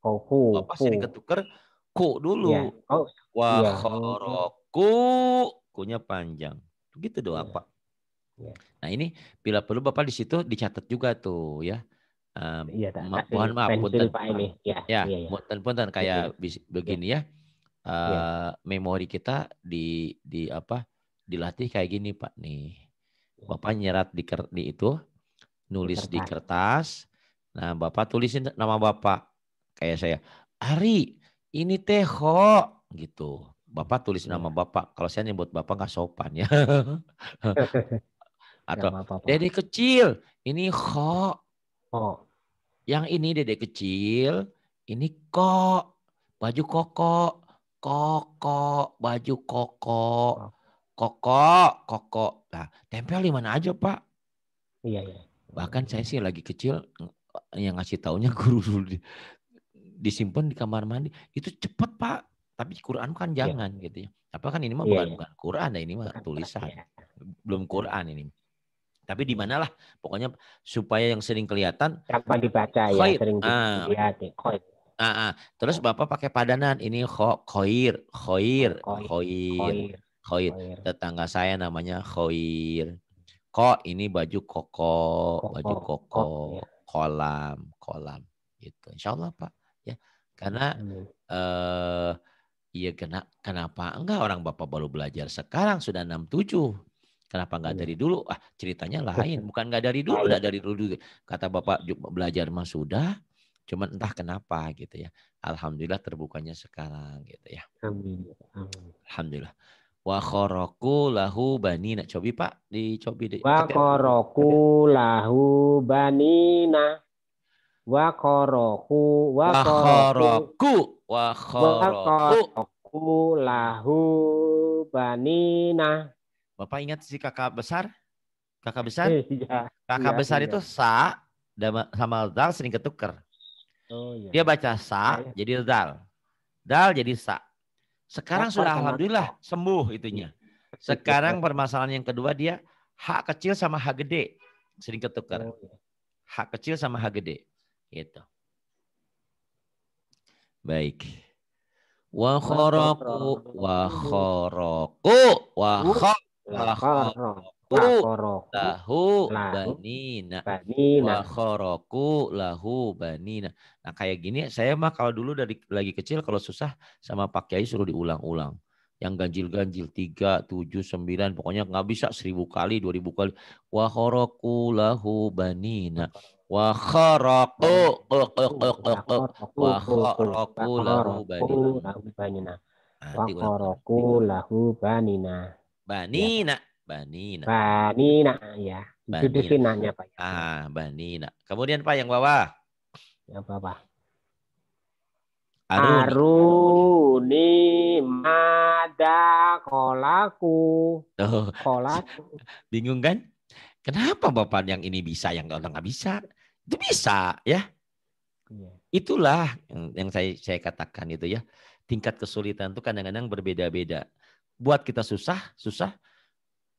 Ku. Bapak sering ketuker ku dulu. Ya. Oh. Wah, ya. kho, ro, ku, kunya panjang. Begitu doa ya. Pak. Ya. Nah ini bila perlu Bapak di situ dicatat juga tuh ya. iya, uh, mohon maaf, punten, Pak ini. Ya, ya, iya, iya. kayak ya. begini ya. Uh, ya. Memori kita di di apa dilatih kayak gini Pak nih. Iya. Bapak nyerat di, di itu, nulis kertas. di kertas. Nah, Bapak tulisin nama Bapak. Kayak saya, Ari, ini Teho. Gitu. Bapak tulis nama iya. Bapak. Kalau saya nyebut Bapak nggak sopan ya. Atau ya, dede kecil, ini kok Oh. Yang ini dede kecil, ini kok. Baju koko, koko, baju koko. Koko, koko. Nah, tempel di mana aja, Pak? Iya, iya. Bahkan saya sih lagi kecil yang ngasih taunya guru dulu disimpan di kamar mandi. Itu cepat, Pak tapi Quran kan iya. jangan yeah. gitu ya. Apa kan ini mah yeah. bukan iya. bukan Quran ya ini mah tulisan. Iya. Belum Quran ini. Tapi di manalah pokoknya supaya yang sering kelihatan apa dibaca ya ah. ya sering dilihat ah. khoir. Ah, ah. Terus Bapak pakai padanan ini khoir, khoir, khoir, khoir, khoir. Tetangga saya namanya khoir. Kok ini baju koko, koko. baju koko, koko. Ya. kolam, kolam gitu. Insyaallah Pak ya karena hmm. eh, Iya kena, kenapa enggak orang Bapak baru belajar sekarang sudah 67. Kenapa enggak iya. dari dulu? Ah ceritanya lain. Bukan enggak dari dulu, iya. enggak dari dulu. Kata Bapak belajar mah sudah. Cuman entah kenapa gitu ya. Alhamdulillah terbukanya sekarang gitu ya. Amin. Alhamdulillah. Wa khoroku lahu banina. Cobi Pak, dicobi. Wa khoroku lahu banina wa koroku wa koroku wa koroku lahu banina bapak ingat si kakak besar kakak besar iya, iya, kakak iya, besar iya. itu sa sama dal sering ketuker oh, iya. dia baca sa iya. jadi dal dal jadi sa sekarang sudah alhamdulillah sembuh itunya iya. sekarang permasalahan yang kedua dia hak kecil sama hak gede sering ketuker oh, iya. hak kecil sama hak gede itu. Baik. Wa kharaku wa kharaku wa kharaku lahu banina wa kharaku lahu banina. Nah kayak gini saya mah kalau dulu dari lagi kecil kalau susah sama Pak Kiai suruh diulang-ulang yang ganjil-ganjil tiga tujuh sembilan pokoknya nggak bisa seribu kali dua ribu kali wahoroku lahu banina wa kharaqu wa kharaqu lahu banina wa kharaqu lahu banina banina banina banina iya. ya banina. itu di finanya pak ah banina kemudian pak yang bawah yang bawah Aruni, Aruni mada kolaku. Oh. Kolaku. Bingung kan? Kenapa Bapak yang ini bisa yang orang nggak bisa? Itu bisa ya. Iya. Itulah yang, yang saya saya katakan itu ya. Tingkat kesulitan itu kadang-kadang berbeda-beda. Buat kita susah, susah.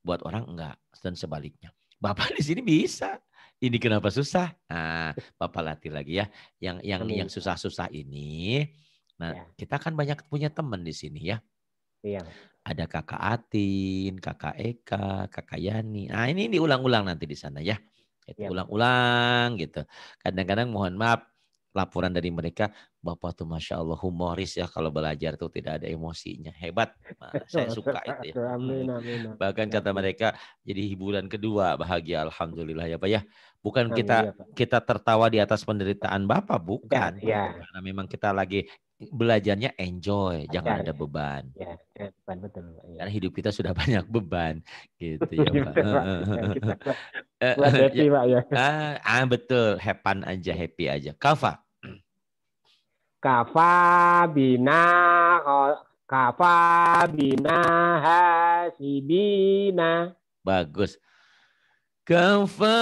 Buat orang enggak dan sebaliknya. Bapak di sini bisa. Ini kenapa susah? Nah, Bapak latih lagi ya. Yang yang ini yang susah-susah ini nah ya. kita kan banyak punya teman di sini ya. Iya. Ada Kakak Atin, Kakak Eka, Kakak Yani. Nah, ini diulang-ulang nanti di sana ya itu iya. ulang-ulang gitu kadang-kadang mohon maaf laporan dari mereka bapak tuh masya Allah humoris ya kalau belajar tuh tidak ada emosinya hebat saya suka itu ya hmm. bahkan kata mereka jadi hiburan kedua bahagia alhamdulillah ya pak ya bukan kita iya, kita tertawa di atas penderitaan bapak bukan iya. karena memang kita lagi belajarnya enjoy, Ajar, jangan iya, ada iya. beban. Ya, beban betul. Ya. Karena hidup kita sudah banyak beban, gitu ya Pak. happy Pak ya. Ah, ah betul, hepan aja, happy aja. Kafa. Kafa bina kafa bina hasibina. Bagus. Kafa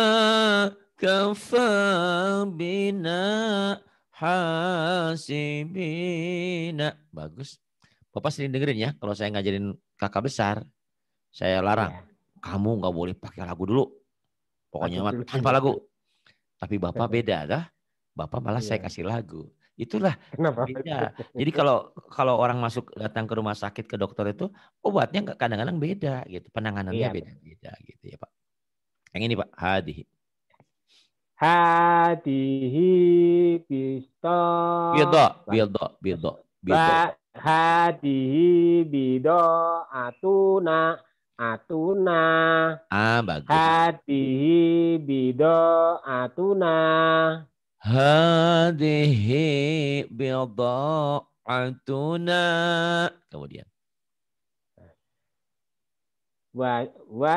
kafa bina hasibina. Bagus. Bapak sering dengerin ya. Kalau saya ngajarin kakak besar, saya larang. Ya. Kamu nggak boleh pakai lagu dulu. Pokoknya mah tanpa lagu. Tapi bapak beda dah. Bapak malah ya. saya iya. kasih lagu. Itulah Kenapa? beda. Jadi kalau kalau orang masuk datang ke rumah sakit ke dokter itu obatnya kadang-kadang beda gitu, penanganannya iya, beda-beda gitu ya Pak. Yang ini Pak, Hadi hadihi bisto bido bido bido bido hadihi bido atuna atuna ah bagus hadihi bido atuna hadihi bido atuna kemudian wa wa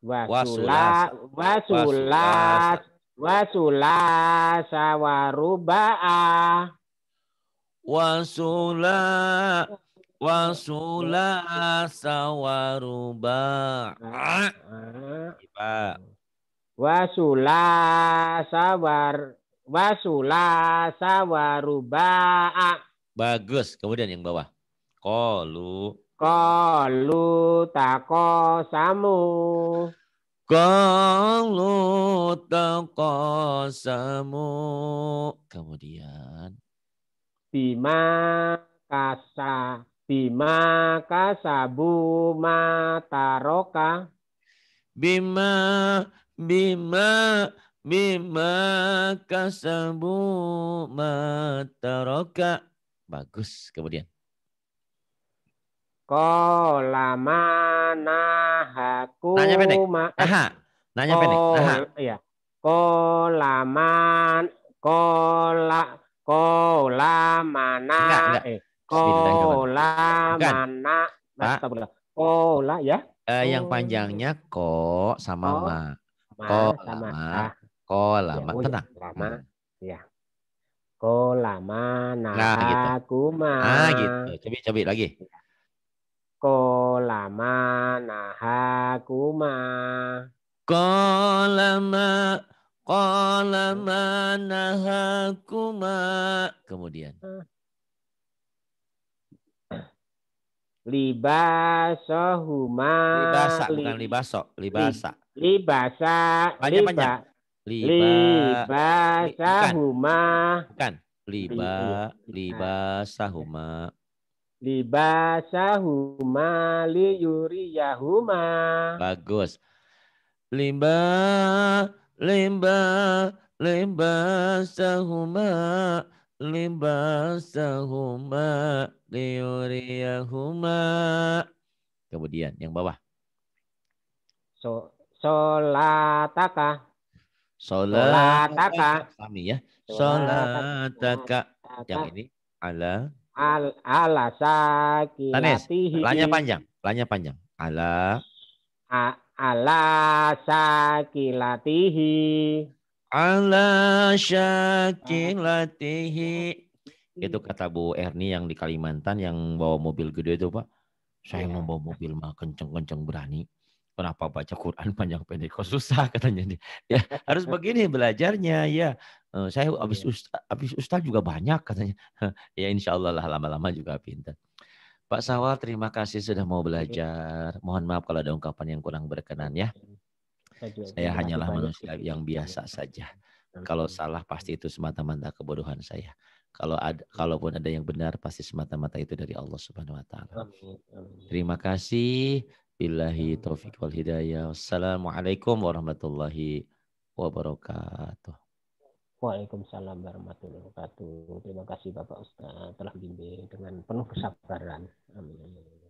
wasula wasula Wasula waruba'a wasula wasula sawaruba, wasula sawar wasula waruba'a bagus kemudian yang bawah kolu kolu samu. Kalau tak Kemudian. Bima kasa. Bima kasa kasabu mataroka. Bima, bima, bima kasa kasabu mataroka. Bagus. Kemudian kolama nahaku Nanya pendek. Ma eh, Aha. Nanya pendek. Aha. Iya. Kolaman kola kolama mana enggak, enggak. eh kola mana Pak. Kola ya. Eh, yang panjangnya ko sama ko, ma. Ko sama ma. Ah. Ko lama. Ya, Tenang. Lama. Ya. Ko lama nah, gitu. aku ma. Ah gitu. Cobi cobi lagi. Ya. Kolama nahakuma. Kolama kolama nahakuma. Kemudian. huma. Libasa, li, bukan libaso. Libasa. libasa. Banyak, banyak. Liba, libasahuma. kan, liba Liba, libasahuma. Libasahuma yuriyahuma. Bagus. Limba, limba, limba sahuma, limba sahuma liyuriyahuma. Kemudian yang bawah. So, solataka. Solataka. Kami ya. Solataka. Yang ini ala Al ala sakinatihi. Lanya panjang, lanya panjang. Ala A, ala sakilatihi. Ala sakilatihi. Itu kata Bu Erni yang di Kalimantan yang bawa mobil gede itu, Pak. Saya iya. mau bawa mobil mah kenceng-kenceng berani. Kenapa baca Quran panjang pendek kok susah katanya dia. Ya, harus begini belajarnya ya. Eh, saya habis iya. ustaz, habis ustaz juga banyak katanya. ya insya Allah lah lama-lama juga pinter Pak Sawal terima kasih sudah mau belajar. Mohon maaf kalau ada ungkapan yang kurang berkenan ya. Saya hanyalah manusia yang biasa iya. saja. Kalau salah pasti itu semata-mata kebodohan saya. Kalau ada, iya. kalaupun ada yang benar pasti semata-mata itu dari Allah Subhanahu wa taala. Terima kasih. Billahi taufiq wal hidayah. Wassalamualaikum warahmatullahi wabarakatuh. Waalaikumsalam warahmatullahi wabarakatuh. Terima kasih Bapak Ustaz telah bimbing dengan penuh kesabaran. Amin.